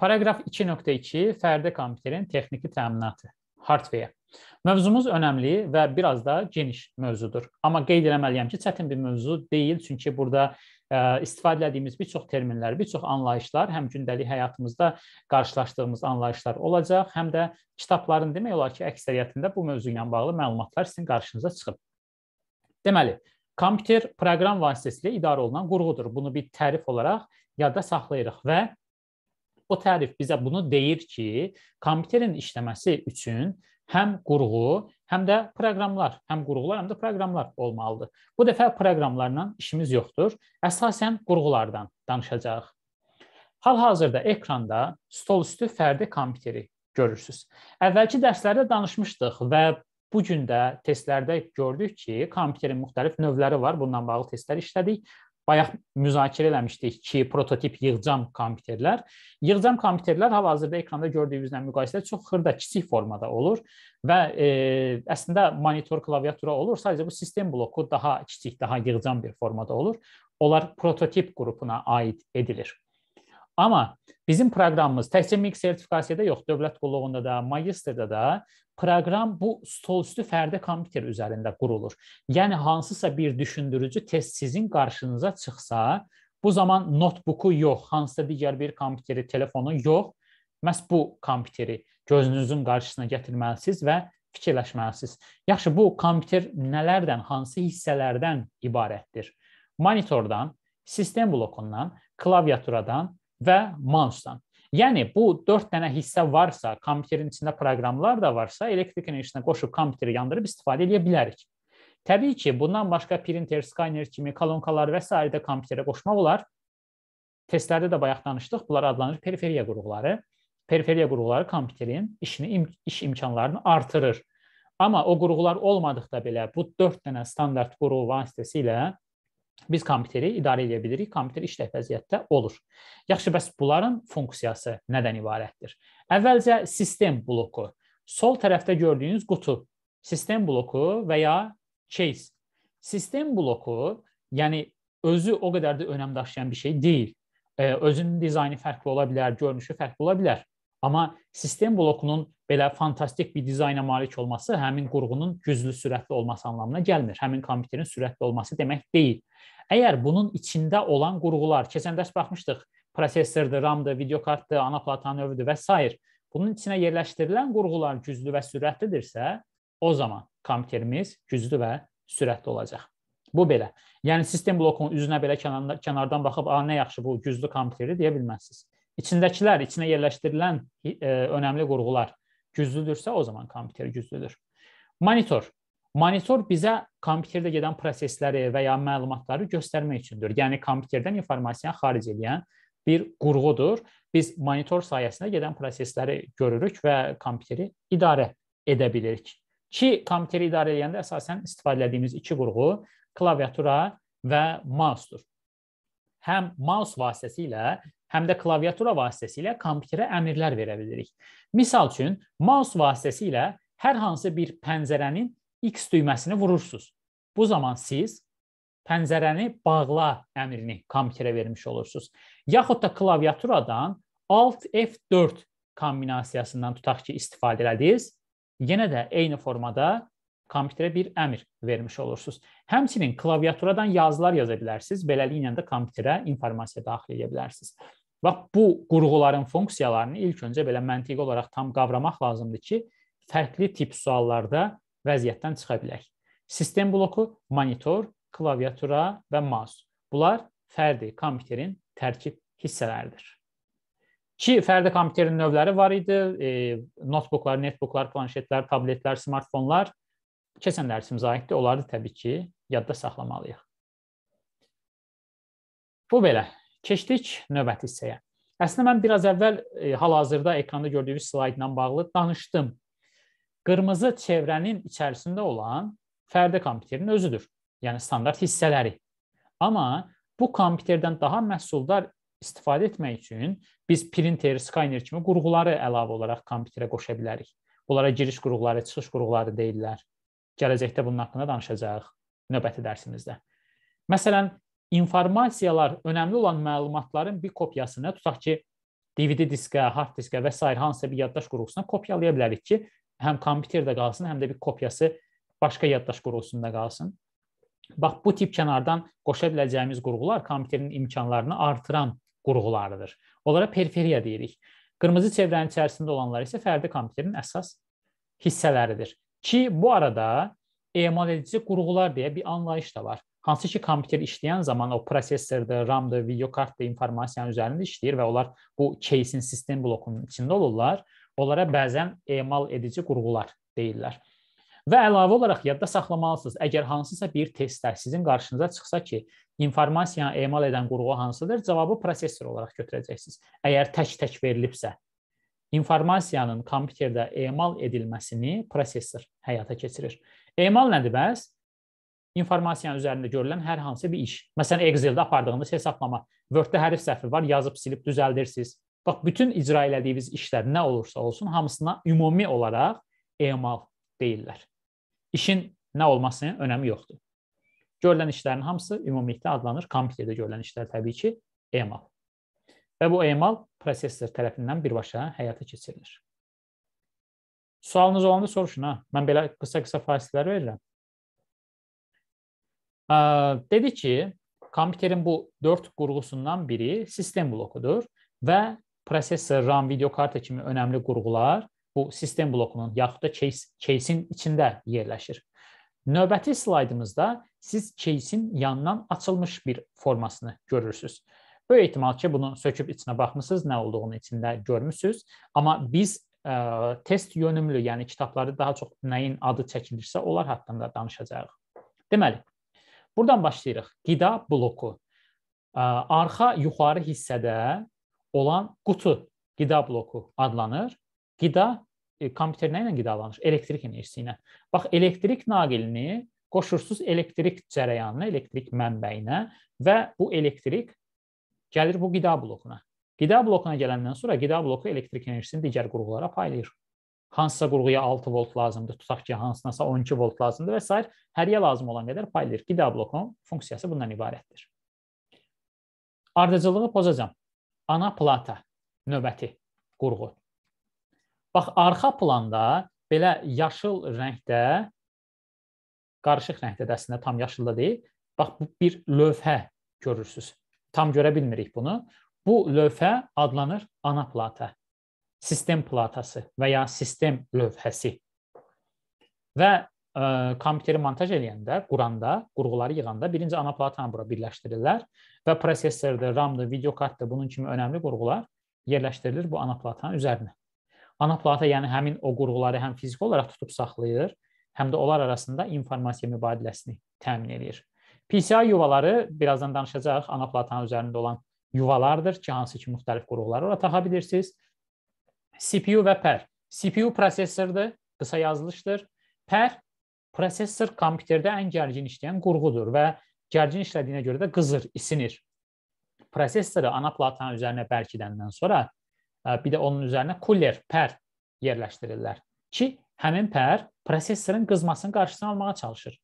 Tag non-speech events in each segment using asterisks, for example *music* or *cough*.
Paragraf 2.2 fərdi kompüterin texniki təminatı, hardware. Mövzumuz önəmli və biraz da geniş mövzudur. Amma qeyd eləməliyəm ki, çətin bir mövzu deyil, çünki burada e, istifadə etdiyimiz bir çox terminlər, bir çox anlayışlar həm gündəlik həyatımızda qarşılaşdığımız anlayışlar olacaq, həm də kitabların demək olar ki, əksəriyyətində bu mövzu ilə bağlı məlumatlar sizin qarşınıza çıxıb. Deməli, kompüter proqram vasitəsilə idarə olunan qurğudur. Bunu bir tərif olaraq yadda saxlayırıq və O tərif bizə bunu deyir ki, kompüterin işləməsi üçün həm qurğu, həm də proqramlar, həm qurğular, həm də proqramlar olmalıdır. Bu dəfə proqramlarla işimiz yoxdur. Əsasən qurğulardan danışacağıq. Hal-hazırda ekranda stolüstü fərdi kompüteri görürsüz. Əvvəlki dərslərdə danışmışdıq və bu gün də testlərdə gördük ki, kompüterin müxtəlif növləri var. Bununla bağlı testlər işlədik bayaq müzakirə eləmişdik ki, prototip yığcam kompüterlər. Yığcam kompüterlər hal-hazırda ekranda gördüyünüzlə müqayisədə çox xırda, kiçik formada olur və e, əslində monitor klaviatura olur, sadəcə bu sistem bloku daha kiçik, daha yığcam bir formada olur. Onlar prototip qrupuna aid edilir. Amma bizim proqramımız təkcə MİQ sertifikasiyada yox, dövlət qulluğunda da, magistrdə də proqram bu stolüstü fərdi kompüter üzərində qurulur. Yəni hansısa bir düşündürücü test sizin qarşınıza çıxsa, bu zaman notbuku yox, hansısa digər bir kompüteri, telefonu yox, məhz bu kompüteri gözünüzün qarşısına gətirməlisiniz və fikirləşməlisiniz. Yaxşı, bu kompüter nələrdən, hansı hissələrdən ibarətdir? Monitordan, sistem blokundan, klaviaturadan, və mousedan. Yəni bu 4 dənə hissə varsa, kompüterin içində proqramlar da varsa, elektrik enerjisinə qoşub kompüteri yandırıb istifadə edə bilərik. Təbii ki, bundan başqa printer, skaner kimi kolonkalar və s. də kompüterə qoşmaq olar. Testlərdə də bayaq danışdıq, bunlar adlanır periferiya qurğuları. Periferiya qurğuları kompüterin işini iş imkanlarını artırır. Amma o qurğular olmadıqda belə bu 4 dənə standart qurğu vasitəsilə biz kompüteri idarə edə bilirik, kompüter işlək vəziyyətdə olur. Yaxşı, bəs bunların funksiyası nədən ibarətdir? Əvvəlcə sistem bloku. Sol tərəfdə gördüyünüz qutu sistem bloku və ya case. Sistem bloku, yəni özü o qədər də önəm daşıyan bir şey deyil. Özünün dizaynı fərqli ola bilər, görünüşü fərqli ola bilər. Amma sistem blokunun belə fantastik bir dizayna malik olması həmin qurğunun güclü, sürətli olması anlamına gəlmir. Həmin kompüterin sürətli olması demək deyil. Əgər bunun içində olan qurğular, keçən dərs baxmışdıq, prosesordur, RAM-dır, videokartdır, ana plata növüdür və s. Bunun içinə yerləşdirilən qurğular güclü və sürətlidirsə, o zaman kompüterimiz güclü və sürətli olacaq. Bu belə. Yəni sistem blokunun üzünə belə kənardan baxıb, "A, nə yaxşı bu güclü kompüteri" deyə bilməzsiniz. İçindəkilər, içinə yerləşdirilən e, önəmli qurğular güclüdürsə, o zaman kompüter güclüdür. Monitor. Monitor bizə kompüterdə gedən prosesləri və ya məlumatları göstərmək üçündür. Yəni kompüterdən informasiyanı xaric edən bir qurğudur. Biz monitor sayəsində gedən prosesləri görürük və kompüteri idarə edə bilirik. Ki, kompüteri idarə edəndə əsasən istifadə etdiyimiz iki qurğu klaviatura və mousedur. Həm mouse vasitəsilə həm də klaviatura vasitəsilə kompüterə əmrlər verə bilirik. Məsəl üçün, mouse vasitəsilə hər hansı bir pəncərənin X düyməsini vurursunuz. Bu zaman siz pəncərəni bağla əmrini kompüterə vermiş olursunuz. Yaxud da klaviaturadan Alt F4 kombinasiyasından tutaq ki, istifadə elədiniz, yenə də eyni formada kompüterə bir əmr vermiş olursunuz. Həmçinin klaviaturadan yazılar yaza bilərsiniz, beləliklə də kompüterə informasiya daxil edə bilərsiniz. Bax bu qurğuların funksiyalarını ilk öncə belə məntiqi olaraq tam qavramaq lazımdır ki, fərqli tip suallarda vəziyyətdən çıxa bilək. Sistem bloku, monitor, klaviatura və mouse. Bunlar fərdi kompüterin tərkib hissələridir. Ki fərdi kompüterin növləri var idi. E, notebooklar, netbooklar, planşetlər, tabletlər, smartfonlar. Keçən dərsimizə aiddir. Onları təbii ki, yadda saxlamalıyıq. Bu belə. Keçdik növbəti hissəyə. Əslində mən biraz əvvəl e, hal-hazırda ekranda gördüyünüz slaydla bağlı danışdım. Qırmızı çevrənin içərisində olan fərdi kompüterin özüdür. Yəni standart hissələri. Amma bu kompüterdən daha məhsuldar istifadə etmək üçün biz printer, scanner kimi qurğuları əlavə olaraq kompüterə qoşa bilərik. Bunlara giriş qurğuları, çıxış qurğuları deyirlər. Gələcəkdə bunun haqqında danışacağıq növbəti dərsimizdə. Məsələn, informasiyalar, önəmli olan məlumatların bir kopyasını tutaq ki, DVD diskə, hard diskə və s. hansısa bir yaddaş qurğusuna kopyalaya bilərik ki, həm kompüterdə qalsın, həm də bir kopyası başqa yaddaş qurğusunda qalsın. Bax bu tip kənardan qoşa biləcəyimiz qurğular kompüterin imkanlarını artıran qurğularıdır. Onlara periferiya deyirik. Qırmızı çevrənin içərisində olanlar isə fərdi kompüterin əsas hissələridir. Ki bu arada emal edici qurğular deyə bir anlayış da var. Hansı ki, kompüter işləyən zaman o prosesorda, RAM-da, video kartda informasiyanın üzərində işləyir və onlar bu case-in sistem blokunun içində olurlar. Onlara bəzən emal edici qurğular deyirlər. Və əlavə olaraq yadda saxlamalısınız, əgər hansısa bir testdə sizin qarşınıza çıxsa ki, informasiyanı emal edən qurğu hansıdır, cavabı prosesor olaraq götürəcəksiniz. Əgər tək-tək verilibsə, informasiyanın kompüterdə emal edilməsini prosesor həyata keçirir. Emal nədir bəs? informasiyanın üzərində görülən hər hansı bir iş. Məsələn, Excel-də apardığınız hesablama, Word-də hərf səhvi var, yazıb silib düzəldirsiniz. Bax, bütün icra elədiyiniz işlər nə olursa olsun, hamısına ümumi olaraq emal deyirlər. İşin nə olmasının önəmi yoxdur. Görülən işlərin hamısı ümumilikdə adlanır. Kompüterdə görülən işlər təbii ki, emal. Və bu emal prosesor tərəfindən birbaşa həyata keçirilir. Sualınız olanda soruşun ha. Mən belə qısa-qısa fasillər verirəm. Dedi ki, kompüterin bu dörd qurğusundan biri sistem blokudur və prosessor, RAM, video karta kimi önəmli qurğular bu sistem blokunun yaxud da case-in içində yerləşir. Növbəti slaydımızda siz case-in yandan açılmış bir formasını görürsüz. Böyük ehtimal ki, bunu söküb içinə baxmısınız, nə olduğunu içində görmüsünüz. Amma biz ə, e, test yönümlü, yəni kitabları daha çox nəyin adı çəkilirsə, onlar haqqında danışacağıq. Deməli, Buradan başlayırıq. Qida bloku. Arxa yuxarı hissədə olan qutu qida bloku adlanır. Qida e, kompüter nə ilə qidalanır? Elektrik enerjisi ilə. Bax, elektrik naqilini qoşursuz elektrik cərəyanına, elektrik mənbəyinə və bu elektrik gəlir bu qida blokuna. Qida blokuna gələndən sonra qida bloku elektrik enerjisini digər qurğulara paylayır hansısa qurğuya 6 volt lazımdır, tutaq ki, hansınasa 12 volt lazımdır və s. hərəyə lazım olan qədər pay edir. Qida blokun funksiyası bundan ibarətdir. Ardıcılığı pozacam. Ana plata növbəti qurğu. Bax, arxa planda belə yaşıl rəngdə, qarışıq rəngdə də əslində tam yaşıl da deyil. Bax, bu bir lövhə görürsünüz. Tam görə bilmirik bunu. Bu lövhə adlanır ana plata sistem platası və ya sistem lövhəsi. Və ə, e, kompüteri montaj edəndə, quranda, qurğuları yığanda birinci ana platanı bura birləşdirirlər və prosesorda, RAM-da, videokartda bunun kimi önəmli qurğular yerləşdirilir bu ana platanın üzərinə. Ana plata yəni həmin o qurğuları həm fiziki olaraq tutub saxlayır, həm də onlar arasında informasiya mübadiləsini təmin edir. PCI yuvaları birazdan danışacağıq. Ana platanın üzərində olan yuvalardır ki, hansı ki müxtəlif qurğuları ora taxa bilirsiniz CPU və pər. E CPU prosesordur, qısa yazılışdır. Pər e prosessor kompüterdə ən gərgin işləyən qurğudur və gərgin işlədiyinə görə də qızır, isinir. Prosessoru ana platanın üzərinə bərkidəndən sonra e, bir də onun üzərinə cooler, pər yerləşdirirlər ki, həmin pər prosessorun qızmasının qarşısını almağa çalışır.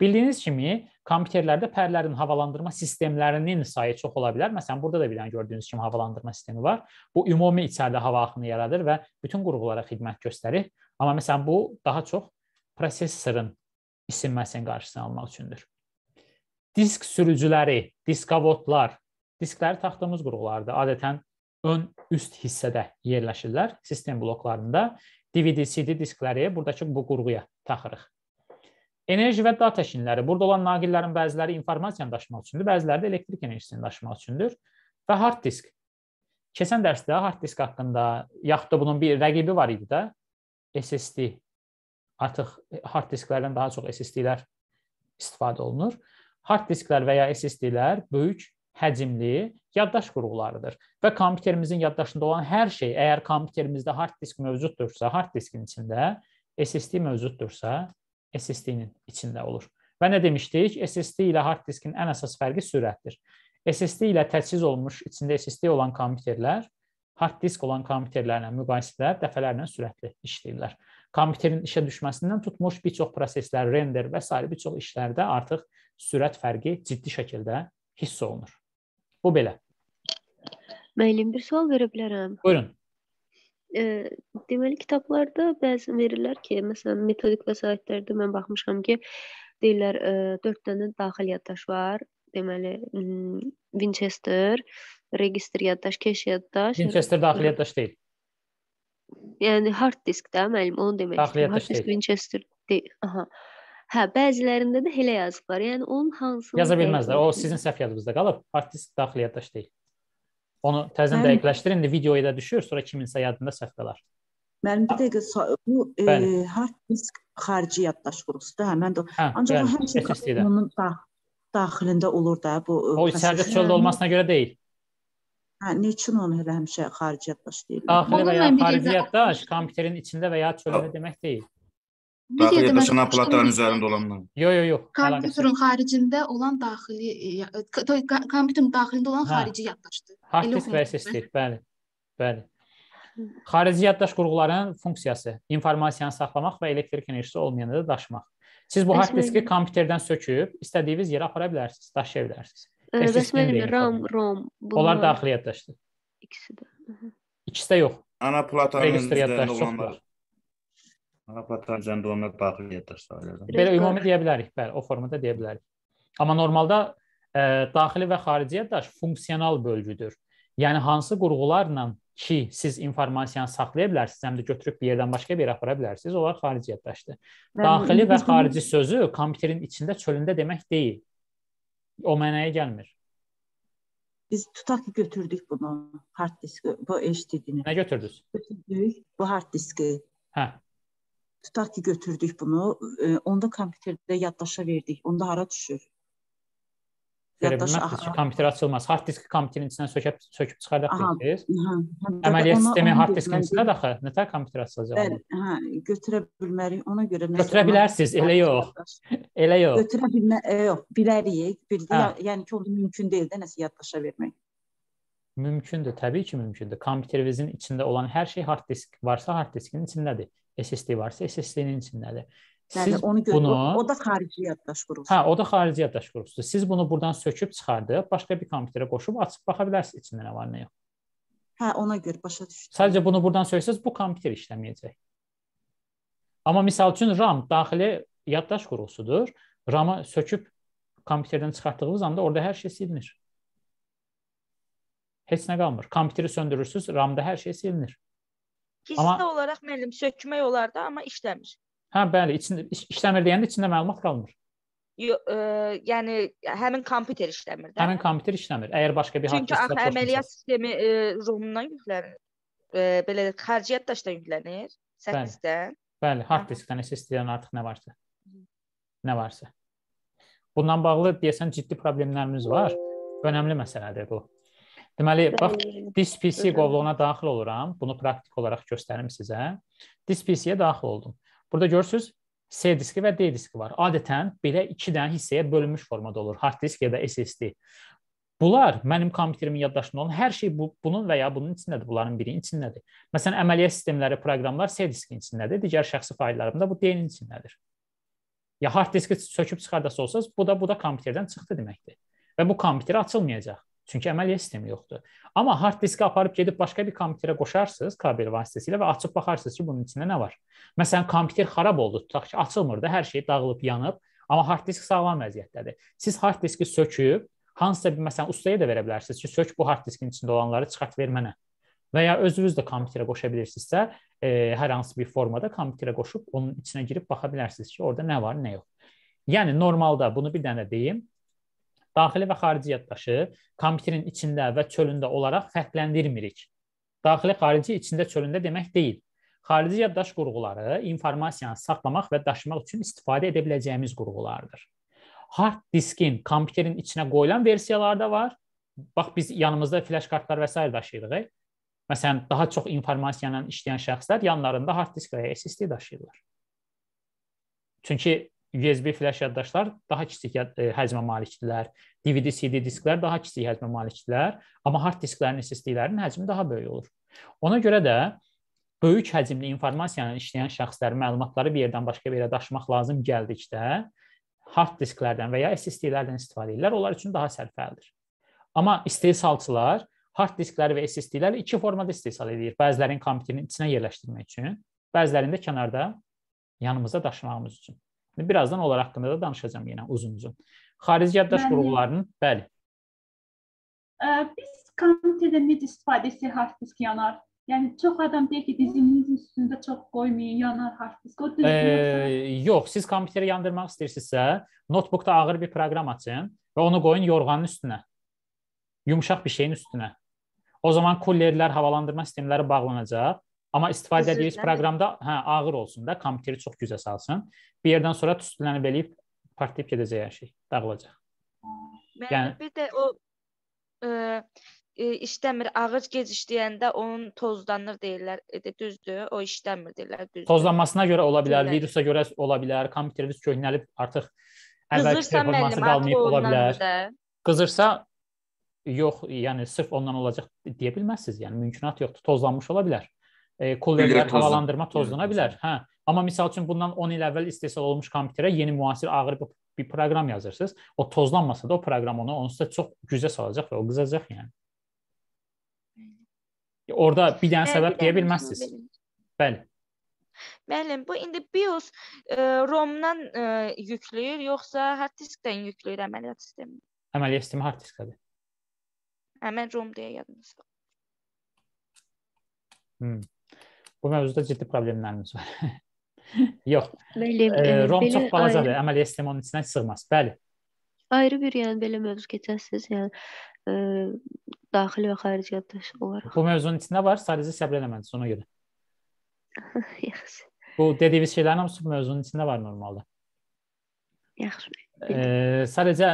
Bildiyiniz kimi, kompüterlərdə pərlərin havalandırma sistemlərinin sayı çox ola bilər. Məsələn, burada da bir dənə gördüyünüz kimi havalandırma sistemi var. Bu ümumi içəridə hava axını yaradır və bütün qurğulara xidmət göstərir. Amma məsələn, bu daha çox prosesorun isinməsinin qarşısını almaq üçündür. Disk sürücüləri, diskavodlar, diskləri taxtığımız qurğulardır. Adətən ön üst hissədə yerləşirlər sistem bloklarında. DVD, CD diskləri buradakı bu qurğuya taxırıq. Enerji və data şinləri. Burada olan naqillərin bəziləri informasiyanı daşımaq üçündür, bəziləri də elektrik enerjisini daşımaq üçündür. Və hard disk. Keçən dərsdə hard disk haqqında, yaxud da bunun bir rəqibi var idi də, SSD. Artıq hard disklərdən daha çox SSD-lər istifadə olunur. Hard disklər və ya SSD-lər böyük həcmli yaddaş qurğularıdır və kompüterimizin yaddaşında olan hər şey, əgər kompüterimizdə hard disk mövcuddursa, hard diskin içində SSD mövcuddursa, SSD-nin içində olur. Və nə demişdik? SSD ilə hard diskin ən əsas fərqi sürətdir. SSD ilə təchiz olunmuş, içində SSD olan kompüterlər hard disk olan kompüterlərlə müqayisədə dəfələrlə sürətli işləyirlər. Kompüterin işə düşməsindən tutmuş bir çox proseslər, render və s. bir çox işlərdə artıq sürət fərqi ciddi şəkildə hiss olunur. Bu belə. Müəllim, bir sual verə bilərəm? Buyurun. E, deməli kitablarda bəzən verirlər ki, məsələn, metodik vəsaitlərdə mən baxmışam ki, deyirlər, 4 e, dənə daxil yaddaş var. Deməli, hmm, Winchester, registr yaddaş, keş yaddaş. Winchester daxili yaddaş deyil. Yəni hard disk də müəllim onu demək istəyirəm. Hard disk Winchester deyil. Aha. Hə, bəzilərində də elə yazıblar. Yəni onun hansını Yaza bilməzlər. O sizin səhv yadınızda qalıb. Hard disk daxili yaddaş deyil. Onu təzədən Mənim... dəqiqləşdirin, indi videoya da düşür, sonra kiminsə yadında səhv qalar. Mənim bir dəqiqə bu e, hard disk xarici yaddaş qurusudur. Hə, mən də hə, ancaq həmişə onun da, daxilində olur da bu. E, o içəridə hə, çöldə olmasına görə deyil. Hə, nə üçün onu elə həmişə xarici yaddaş deyirlər? Daxili və ya xarici yaddaş kompüterin içində və ya çöldə demək deyil. Daxili yaddaşdan aparatların üzərində olanlar. Yox, yox, yox. Kompüterin xaricində olan daxili, toy e, e, kompüterin daxilində olan hə. xarici yaddaşdır. Hard disk və SSD, bəli. Bəli. Xarici yaddaş qurğularının funksiyası: informasiyanı saxlamaq və elektrik enerjisi olmayanda da daşımaq. Siz bu hard diski kompüterdən söküb istədiyiniz yerə apara bilərsiniz, daşıya bilərsiniz. Rəsmən RAM, ROM. Bunlar daxili yaddaşdır. İkisi də. İkisi də yox. Ana platanın üzərində olanlar. Maraqla üzərində olanlar daxil yaddaş sayılır. Belə ümumi deyə bilərik, bəli, o formada deyə bilərik. Amma normalda ə, e, daxili və xarici yaddaş funksional bölgüdür. Yəni hansı qurğularla ki, siz informasiyanı saxlaya bilərsiniz, həm də götürüb bir yerdən başqa bir yerə apara bilərsiniz, onlar xarici yaddaşdır. Daxili və *laughs* xarici sözü kompüterin içində, çölündə demək deyil. O mənaya gəlmir. Biz tutaq ki, götürdük bunu, hard diski, bu HDD-ni. Nə götürdünüz? Götürdük bu hard diski. Hə tutaq ki, götürdük bunu, e, onda kompüterdə yaddaşa verdik. Onda hara düşür? Yaddaşa aha, kompüter açılmaz. Hard diski kompüterin içinə söküb söküb çıxardaq bilirsiniz. Hə, Əməliyyat sistemi hard diskin içində axı. Nətə kompüter açılacaq? Bəli, hə, götürə bilmərik. Ona görə nə Götürə bilərsiniz, elə yox. *laughs* Elə yox. Götürə bilmə, e, yox, bilərik. Bildi, hə. yəni ki, onda mümkün deyil də nəsə yaddaşa vermək. Mümkündür, təbii ki, mümkündür. Kompüterinizin içində olan hər şey hard disk varsa, hard diskin içindədir. SSD varsa SSD-nin içindədir. Siz Bəli, onu bunu, o da xarici yaddaş qurucusu. Hə, o da xarici yaddaş qurucusudur. Siz bunu buradan söküb çıxardıb başqa bir kompüterə qoşub açıb baxa bilərsiniz içində nə var, nə yox. Hə, ona görə başa düşdüm. Sadəcə bunu buradan söksəz bu kompüter işləməyəcək. Amma məsəl üçün RAM daxili yaddaş qurucusudur. RAM-ı söküb kompüterdən çıxartdığınız anda orada hər şey silinir. Heç nə qalmır. Kompüteri söndürürsüz, RAM-da hər şey silinir. İkisi amma, də olaraq müəllim sökmək olar da, amma işləmir. Hə, bəli, içində iş, işləmir deyəndə içində məlumat qalmır. Yo, e, yəni həmin kompüter işləmir də. Həmin kompüter işləmir. Əgər başqa bir Çünki axı əməliyyat sistemi e, ROM-dan yüklənir. E, belə xərciyyət daşdan yüklənir 8-dən. Bəli, bəli hard hə. diskdən, SSD-dən artıq nə varsa. Nə varsa. Bundan bağlı deyəsən ciddi problemlərimiz var. Önəmli məsələdir bu. Deməli, bax, DSPC qovluğuna daxil oluram. Bunu praktik olaraq göstərim sizə. DSPC-yə daxil oldum. Burada görürsüz, C diski və D diski var. Adətən belə 2 dənə hissəyə bölünmüş formada olur. Hard disk ya da SSD. Bunlar mənim kompüterimin yaddaşında olan hər şey bu, bunun və ya bunun içindədir, bunların birinin içindədir. Məsələn, əməliyyat sistemləri, proqramlar C diskin içindədir, digər şəxsi fayllarımda bu D-nin içindədir. Ya hard diski söküb çıxardası olsanız, bu da bu da kompüterdən çıxdı deməkdir. Və bu kompüter açılmayacaq. Çünki əməliyyat sistemi yoxdur. Amma hard diski aparıb gedib başqa bir kompüterə qoşarsınız kabel vasitəsilə və açıb baxarsınız ki, bunun içində nə var. Məsələn, kompüter xarab oldu, tutaq ki, açılmır da, hər şey dağılıb, yanıb, amma hard disk sağlam vəziyyətdədir. Siz hard diski söküb hansısa bir məsələn ustaya da verə bilərsiniz ki, sök bu hard diskin içində olanları çıxart ver mənə. Və ya özünüz də kompüterə qoşa bilirsinizsə, e, hər hansı bir formada kompüterə qoşub onun içinə girib baxa bilərsiniz ki, orada nə var, nə yox. Yəni normalda bunu bir dənə deyim, Daxili və xarici yaddaşı kompüterin içində və çölündə olaraq fərqləndirmirik. Daxili xarici içində çölündə demək deyil. Xarici yaddaş qurğuları informasiyanı saxlamaq və daşımaq üçün istifadə edə biləcəyimiz qurğulardır. Hard diskin kompüterin içinə qoyulan versiyaları da var. Bax biz yanımızda flash kartlar və s. daşıyırıq. Məsələn, daha çox informasiya ilə işləyən şəxslər yanlarında hard disk və ya SSD daşıyırlar. Çünki USB flash yaddaşlar daha kiçik e, həcmə malikdirlər. DVD, CD disklər daha kiçik həcmə malikdirlər, amma hard disklərin, SSD-lərin həcmi daha böyük olur. Ona görə də böyük həcmli informasiyanı işləyən şəxslərin məlumatları bir yerdən başqa bir yerə daşımaq lazım gəldikdə hard disklərdən və ya SSD-lərdən istifadə edirlər. Onlar üçün daha sərfəlidir. Amma istehsalçılar hard diskləri və SSD-ləri iki formada istehsal edir. Bəzilərinin kompüterin içinə yerləşdirmək üçün, bəzilərində kənarda yanımızda daşımağımız üçün. İndi birazdan onlar haqqında da danışacağam yenə uzun-uzun. Xarici yaddaş qurğularının, bəli. Biz komitədə necə istifadəsi hard disk yanar? Yəni çox adam deyir ki, dizinizin üstündə çox qoymayın, yanar hard disk. O düzgün yox, siz kompüteri yandırmaq istəyirsinizsə, notebookda ağır bir proqram açın və onu qoyun yorğanın üstünə. Yumşaq bir şeyin üstünə. O zaman kullerlər, havalandırma sistemləri bağlanacaq Amma istifadə edilmiş proqramda hə ağır olsun da, kompüteri çox gücə salsın. Bir yerdən sonra tüstülənib eləyib partlayıb gedəcək hər şey, dağılacaq. Mən yəni bir də o ə, e, e, işləmir. Ağac gec işləyəndə onun tozlanır deyirlər. E, düzdür, o işləmir deyirlər, düzdür. Tozlanmasına görə ola bilər, deyirlər. virusa görə ola bilər, kompüteriniz köhnəlib artıq əvvəlki performansı qalmayıb ola bilər. Da. Qızırsa yox, yəni sırf ondan olacaq deyə bilməzsiniz. Yəni mümkünat yoxdur. Tozlanmış ola bilər e, kullerlər havalandırma tozlana bilər. Hə. Amma məsəl üçün bundan 10 il əvvəl istehsal olunmuş kompüterə yeni müasir ağır bir, bir proqram yazırsınız. O tozlanmasa da o proqram onu onsuz da çox gücə salacaq və o qızacaq yəni. Orda bir dənə səbəb deyə bilməzsiniz. Bəli. Müəllim, bu indi BIOS e, ROM-dan e, yükləyir, yoxsa hard diskdən yükləyir əməliyyat sistemini? Əməliyyat sistemi hard diskdədir. Hə, mən ROM deyə yadımda. Hmm. Bu mövzuda ciddi problemlərimiz var. Yox. Bəli, e, Rom belə, çox balacadır, ayrı... əməliyyat sistemi onun içinə sığmaz. Bəli. Ayrı bir yəni belə mövzu keçəsiz, yəni ə, daxili və xarici yaddaş olaraq. Bu mövzunun içində var, sadəcə səbr eləməlisiniz ona görə. Yaxşı. Bu dediyiniz şeylərin hamısı mövzunun içində var normalda. Yaxşı. E, sadəcə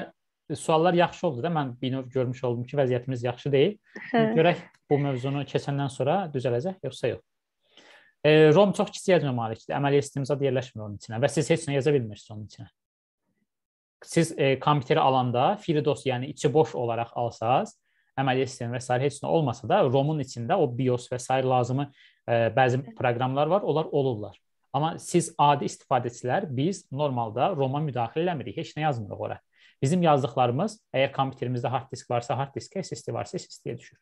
suallar yaxşı oldu da mən binov görmüş oldum ki, vəziyyətimiz yaxşı deyil. Hə. Görək bu mövzunu keçəndən sonra düzələcək yoxsa yox. E, Rom çox kiçik həcmə malikdir. Əməliyyat istimzad yerləşmir onun içinə və siz heç nə yaza bilmirsiniz onun içinə. Siz e, kompüteri alanda FreeDOS, yəni içi boş olaraq alsaz, əməliyyat sistemi və s. heç nə olmasa da ROM-un içində o BIOS və s. lazımı e, bəzi proqramlar var, onlar olurlar. Amma siz adi istifadəçilər biz normalda ROM-a müdaxilə eləmirik, heç nə yazmırıq ora. Bizim yazdıqlarımız əgər kompüterimizdə hard disk varsa, hard diskə, SSD varsa, SSD-yə düşür.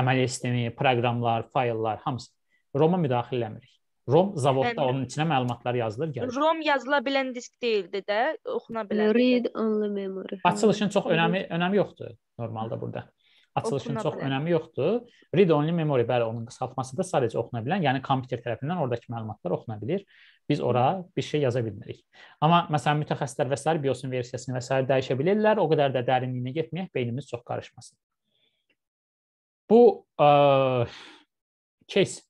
Əməliyyat sistemi, proqramlar, fayllar hamısı Roma müdaxilə eləmirik. Rom zavodda Bəli. onun içinə məlumatlar yazılır, gəlir. Rom yazıla bilən disk deyildi də, oxuna bilən. Read only memory. Açılışın çox önəmi önəmi yoxdur normalda burada. Açılışın oxuna çox bilən. önəmi yoxdur. Read only memory bəli onun qısaltmasıdır, sadəcə oxuna bilən, yəni kompüter tərəfindən ordakı məlumatlar oxuna bilir. Biz ora bir şey yaza bilmirik. Amma məsələn mütəxəssislər və sair BIOS-un versiyasını və sair dəyişə bilirlər. O qədər də dərinliyinə getməyək, beynimiz çox qarışmasın. Bu ə, case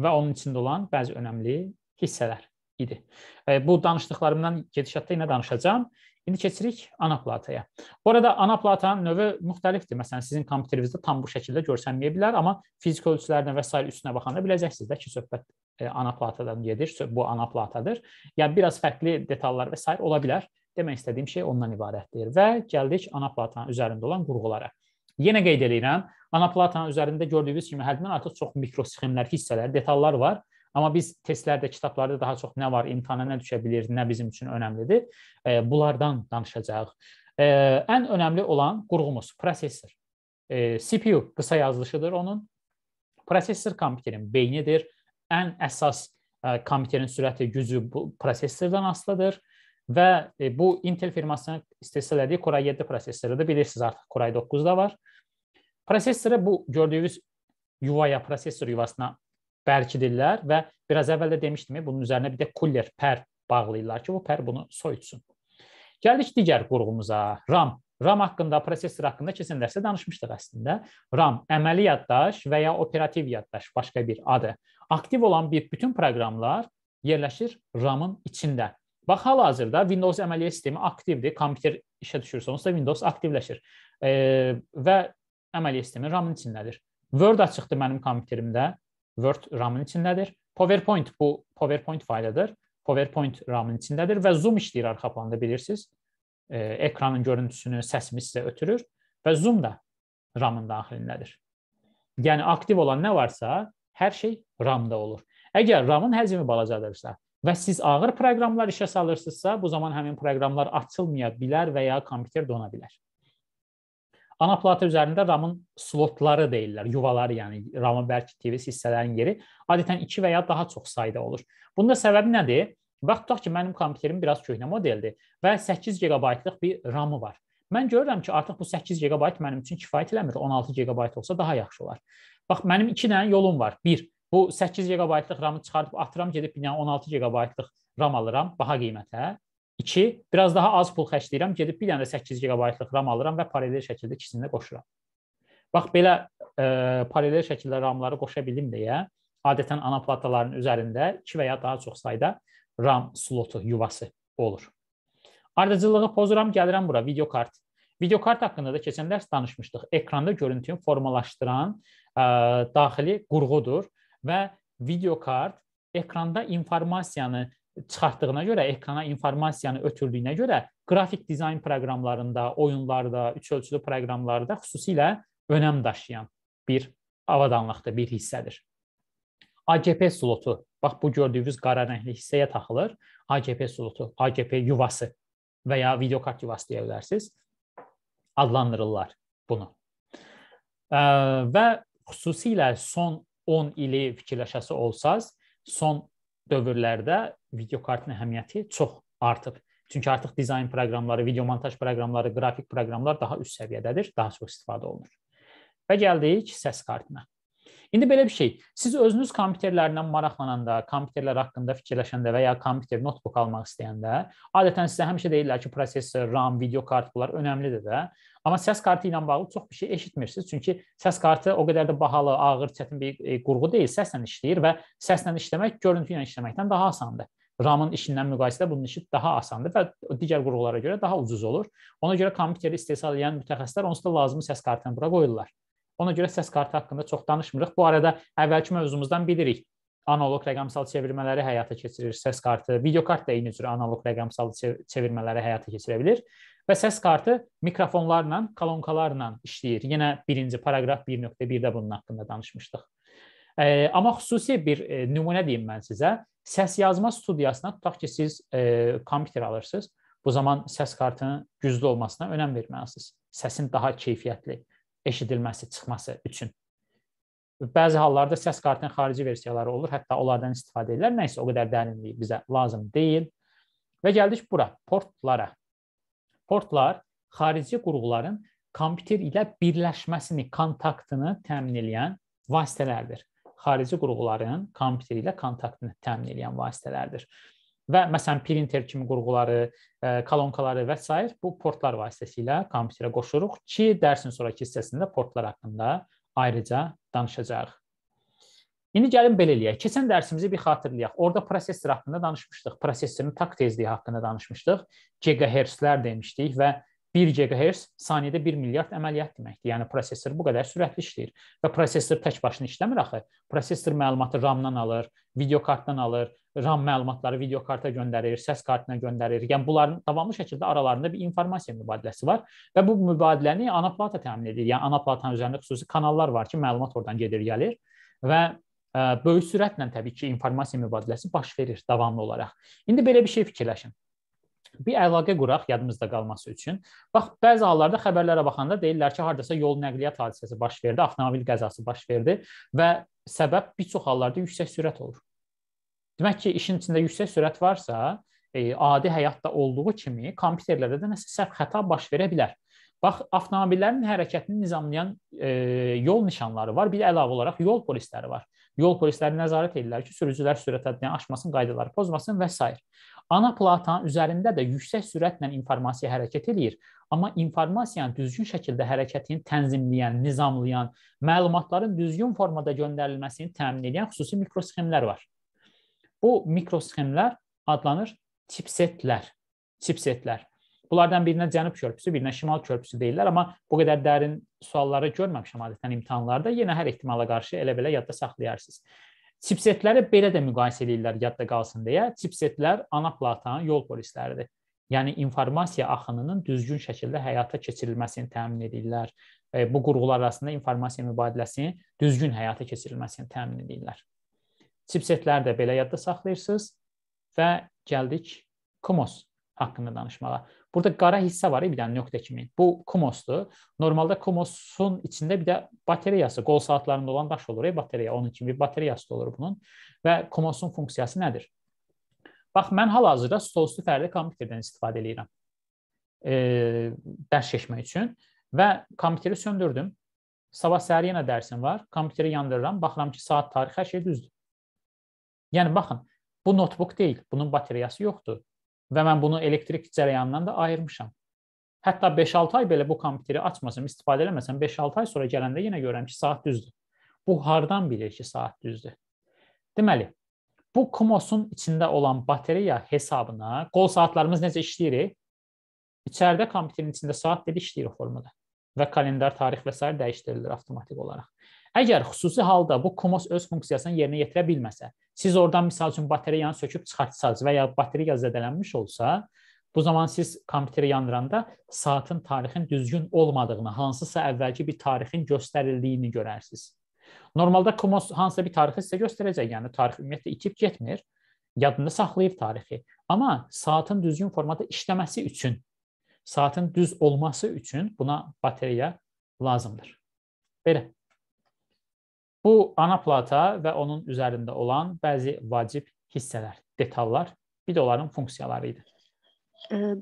və onun içində olan bəzi önəmli hissələr idi. Bu danışdıqlarımdan gedişatda yenə danışacağam. İndi keçirik ana plataya. Bu arada ana platanın növü müxtəlifdir. Məsələn, sizin kompüterinizdə tam bu şəkildə görsənməyə bilər, amma fiziki ölçülərinə və s. üstünə baxanda biləcəksiniz də ki, söhbət e, ana platadan gedir, bu ana platadır. Yəni biraz fərqli detallar və s. ola bilər. Demək istədiyim şey ondan ibarətdir və gəldik ana platanın üzərində olan qurğulara. Yenə qeyd edirəm, anaplatanın üzərində gördüyünüz kimi həddindən artıq çox mikrosxemlər, hissələr, detallar var. Amma biz testlərdə, kitablarda daha çox nə var, imtahana nə düşə bilir, nə bizim üçün önəmlidir, e, bunlardan danışacağıq. E, ən önəmli olan qurğumuz, prosesor. E, CPU qısa yazılışıdır onun. Prosesor kompüterin beynidir. Ən əsas kompüterin sürəti, gücü bu prosesordan asılıdır və bu Intel firmasının istehsal etdiyi Core i7 prosesorudur. Bilirsiniz artıq Core i9-da var. Prosesora bu gördüyünüz yuvaya, prosesor yuvasına bərkidirlər və biraz əvvəl də demişdim, bunun üzərinə bir də kuller, pər bağlayırlar ki, bu pər bunu soyutsun. Gəldik digər qurğumuza, RAM. RAM haqqında, prosesor haqqında keçən dərsdə danışmışdıq əslində. RAM əməli yaddaş və ya operativ yaddaş başqa bir adı. Aktiv olan bir bütün proqramlar yerləşir RAM-ın içində. Bax, hal-hazırda Windows əməliyyat sistemi aktivdir. Kompüter işə düşür, sonrasında Windows aktivləşir. E, və əməliyyat sistemi RAM-ın içindədir. Word açıqdır mənim kompüterimdə. Word RAM-ın içindədir. PowerPoint bu PowerPoint faylıdır. PowerPoint RAM-ın içindədir və Zoom işləyir arxa planda bilirsiniz. E, ekranın görüntüsünü, səsimi sizə ötürür və Zoom da RAM-ın daxilindədir. Yəni aktiv olan nə varsa, hər şey RAM-da olur. Əgər RAM-ın həcmi balacadırsa və siz ağır proqramlar işə salırsınızsa, bu zaman həmin proqramlar açılmaya bilər və ya kompüter dona bilər. Ana plata üzərində RAM-ın slotları deyirlər, yuvaları, yəni RAM-ın bərkitdiyi hissələrin yeri adətən 2 və ya daha çox sayda olur. Bunun da səbəbi nədir? Vaxt tutaq ki, mənim kompüterim biraz köhnə modeldir və 8 GB-lıq bir RAM-ı var. Mən görürəm ki, artıq bu 8 GB mənim üçün kifayət eləmir. 16 GB olsa daha yaxşı olar. Bax, mənim 2 dənə yolum var. 1. Bu 8 GB-lıq RAM-ı çıxarıb atıram, gedib bir dənə 16 GB-lıq RAM alıram, baha qiymətə. İki, biraz daha az pul xərcləyirəm, gedib bir dənə də 8 GB-lıq RAM alıram və paralel şəkildə ikisini də qoşuram. Bax belə e, paralel şəkildə RAM-ları qoşa bilim deyə adətən ana plataların üzərində 2 və ya daha çox sayda RAM slotu yuvası olur. Ardıcıllığı pozuram, gəlirəm bura video kart. Video kart haqqında da keçən dərs danışmışdıq. Ekranda görüntünü formalaşdıran ə, e, daxili qurğudur və video kart ekranda informasiyanı çıxartdığına görə, ekrana informasiyanı ötürdüyünə görə qrafik dizayn proqramlarında, oyunlarda, üç ölçülü proqramlarda xüsusilə önəm daşıyan bir avadanlıqdır, bir hissədir. AGP slotu, bax bu gördüyünüz qara rəngli hissəyə taxılır. AGP slotu, AGP yuvası və ya videokart yuvası deyə bilərsiniz. Adlandırırlar bunu. Və xüsusilə son 10 ili fikirləşəsi olsaz, son dövrlərdə videokartın əhəmiyyəti çox artıb. Çünki artıq dizayn proqramları, video montaj proqramları, qrafik proqramlar daha üst səviyyədədir, daha çox istifadə olunur. Və gəldik səs kartına. İndi belə bir şey, siz özünüz kompüterlərlə maraqlananda, kompüterlər haqqında fikirləşəndə və ya kompüter, notebook almaq istəyəndə, adətən sizə həmişə deyirlər ki, prosessor, RAM, video kartı bunlar önəmlidir də. Amma səs kartı ilə bağlı çox bir şey eşitmirsiniz. Çünki səs kartı o qədər də bahalı, ağır, çətin bir e, qurğu deyil. Səslə işləyir və səslə işləmək görüntü ilə işləməkdən daha asandır. RAM-ın işindən müqayisədə bunun işi daha asandır və digər qurğulara görə daha ucuz olur. Ona görə kompüteri istehsal edən mütəxəssislər onsuz da lazımi səs kartını bura qoyurlar. Ona görə səs kartı haqqında çox danışmırıq. Bu arada əvvəlki mövzumuzdan bilirik. Analoq rəqəmsal çevirmələri həyata keçirir səs kartı. Video kart da eyni cür analoq rəqəmsal çevirmələri həyata keçirə bilir və səs kartı mikrofonlarla, kolonkalarla işləyir. Yenə 1-ci paraqraf 1.1-də bunun haqqında danışmışdıq. E, amma xüsusi bir e, nümunə deyim mən sizə. Səs yazma studiyasına tutaq ki, siz e, kompüter alırsınız. Bu zaman səs kartının güclü olmasına önəm verməlisiniz. Səsin daha keyfiyyətli, eşidilməsi, çıxması üçün. Bəzi hallarda səs kartının xarici versiyaları olur, hətta onlardan istifadə edirlər. Nə isə o qədər dərinlik bizə lazım deyil. Və gəldik bura, portlara. Portlar xarici qurğuların kompüter ilə birləşməsini, kontaktını təmin edən vasitələrdir. Xarici qurğuların kompüter ilə kontaktını təmin edən vasitələrdir və məsələn printer kimi qurğuları, e, kolonkaları və s. bu portlar vasitəsilə kompüterə qoşuruq ki, dərsin sonrakı hissəsində portlar haqqında ayrıca danışacağıq. İndi gəlin belə eləyək. Keçən dərsimizi bir xatırlayaq. Orda prosessor haqqında danışmışdıq. Prosessorun takt tezliyi haqqında danışmışdıq. GHz-lər demişdik və 1 GHz saniyədə 1 milyard əməliyyat deməkdir. Yəni prosessor bu qədər sürətli işləyir və prosessor tək başına işləmir axı. Prosessor məlumatı RAM-dan alır, video kartdan alır, RAM məlumatları video karta göndərir, səs kartına göndərir. Yəni bunların davamlı şəkildə aralarında bir informasiya mübadiləsi var və bu mübadiləni ana plata təmin edir. Yəni ana platanın üzərində xüsusi kanallar var ki, məlumat oradan gedir, gəlir və ə, e, böyük sürətlə təbii ki, informasiya mübadiləsi baş verir davamlı olaraq. İndi belə bir şey fikirləşin. Bir əlaqə quraq yadımızda qalması üçün. Bax, bəzi hallarda xəbərlərə baxanda deyirlər ki, hardasa yol nəqliyyat hadisəsi baş verdi, avtomobil qəzası baş verdi və səbəb bir çox hallarda yüksək sürət olur. Demək ki, işin içində yüksək sürət varsa, e, adi həyatda olduğu kimi kompüterlərdə də nəsə səhv xəta baş verə bilər. Bax, avtomobillərin hərəkətini nizamlayan e, yol nişanları var, bir əlavə olaraq yol polisləri var. Yol polisləri nəzarət edirlər ki, sürücülər sürət həddini aşmasın, qaydaları pozmasın və s. Ana platan üzərində də yüksək sürətlə informasiya hərəkət eləyir, amma informasiyanın düzgün şəkildə hərəkətini tənzimləyən, nizamlayan, məlumatların düzgün formada göndərilməsini təmin edən xüsusi mikrosxemlər var. Bu mikrosxemlər adlanır chipsetlər. Chipsetlər. Bunlardan birinə cənub körpüsü, birinə şimal körpüsü deyirlər, amma bu qədər dərin sualları görməmişəm adətən imtahanlarda. Yenə hər ehtimala qarşı elə-belə yadda saxlayarsınız. Chipsetləri belə də müqayisə eləyirlər yadda qalsın deyə. Chipsetlər ana platanın yol polisləridir. Yəni informasiya axınının düzgün şəkildə həyata keçirilməsini təmin edirlər. E, bu qurğular arasında informasiya mübadiləsinin düzgün həyata keçirilməsini təmin edirlər. Chipsetləri də belə yadda saxlayırsınız və gəldik Komos haqqında danışmağa. Burada qara hissə var, bir dənə nöqtə kimi. Bu Komosdur. Normalda Komosun içində bir də bateriyası, qol saatlarında olan daş olur, e, bateriya, onun kimi bir bateriyası da olur bunun. Və Komosun funksiyası nədir? Bax, mən hal-hazırda stolüstü fərdi kompüterdən istifadə edirəm. E, dərs keçmək üçün və kompüteri söndürdüm. Sabah səhər yenə dərsim var. Kompüteri yandırıram, baxıram ki, saat tarixi hər şey düzdür. Yəni baxın, bu notebook deyil, bunun bateriyası yoxdur və mən bunu elektrik cərəyanından da ayırmışam. Hətta 5-6 ay belə bu kompüteri açmasam, istifadə eləməsəm 5-6 ay sonra gələndə yenə görürəm ki, saat düzdür. Bu hardan bilir ki, saat düzdür? Deməli, bu Kumosun içində olan bateriya hesabına qol saatlarımız necə işləyir? İçəridə kompüterin içində saat dili işləyir formada və kalendar, tarix və s. dəyişdirilir avtomatik olaraq. Əgər xüsusi halda bu komos öz funksiyasını yerinə yetirə bilməsə, siz oradan məsəl üçün batareyanı söküb çıxartsaz və ya batareya zədələnmiş olsa, bu zaman siz kompüteri yandıranda saatın tarixin düzgün olmadığını, hansısa əvvəlki bir tarixin göstərildiyini görərsiniz. Normalda komos hansısa bir tarixi sizə göstərəcək, yəni tarix ümumiyyətlə itib getmir, yadında saxlayıb tarixi. Amma saatın düzgün formada işləməsi üçün, saatın düz olması üçün buna batareya lazımdır. Belə Bu ana plata və onun üzərində olan bəzi vacib hissələr, detallar, bir də onların funksiyaları idi.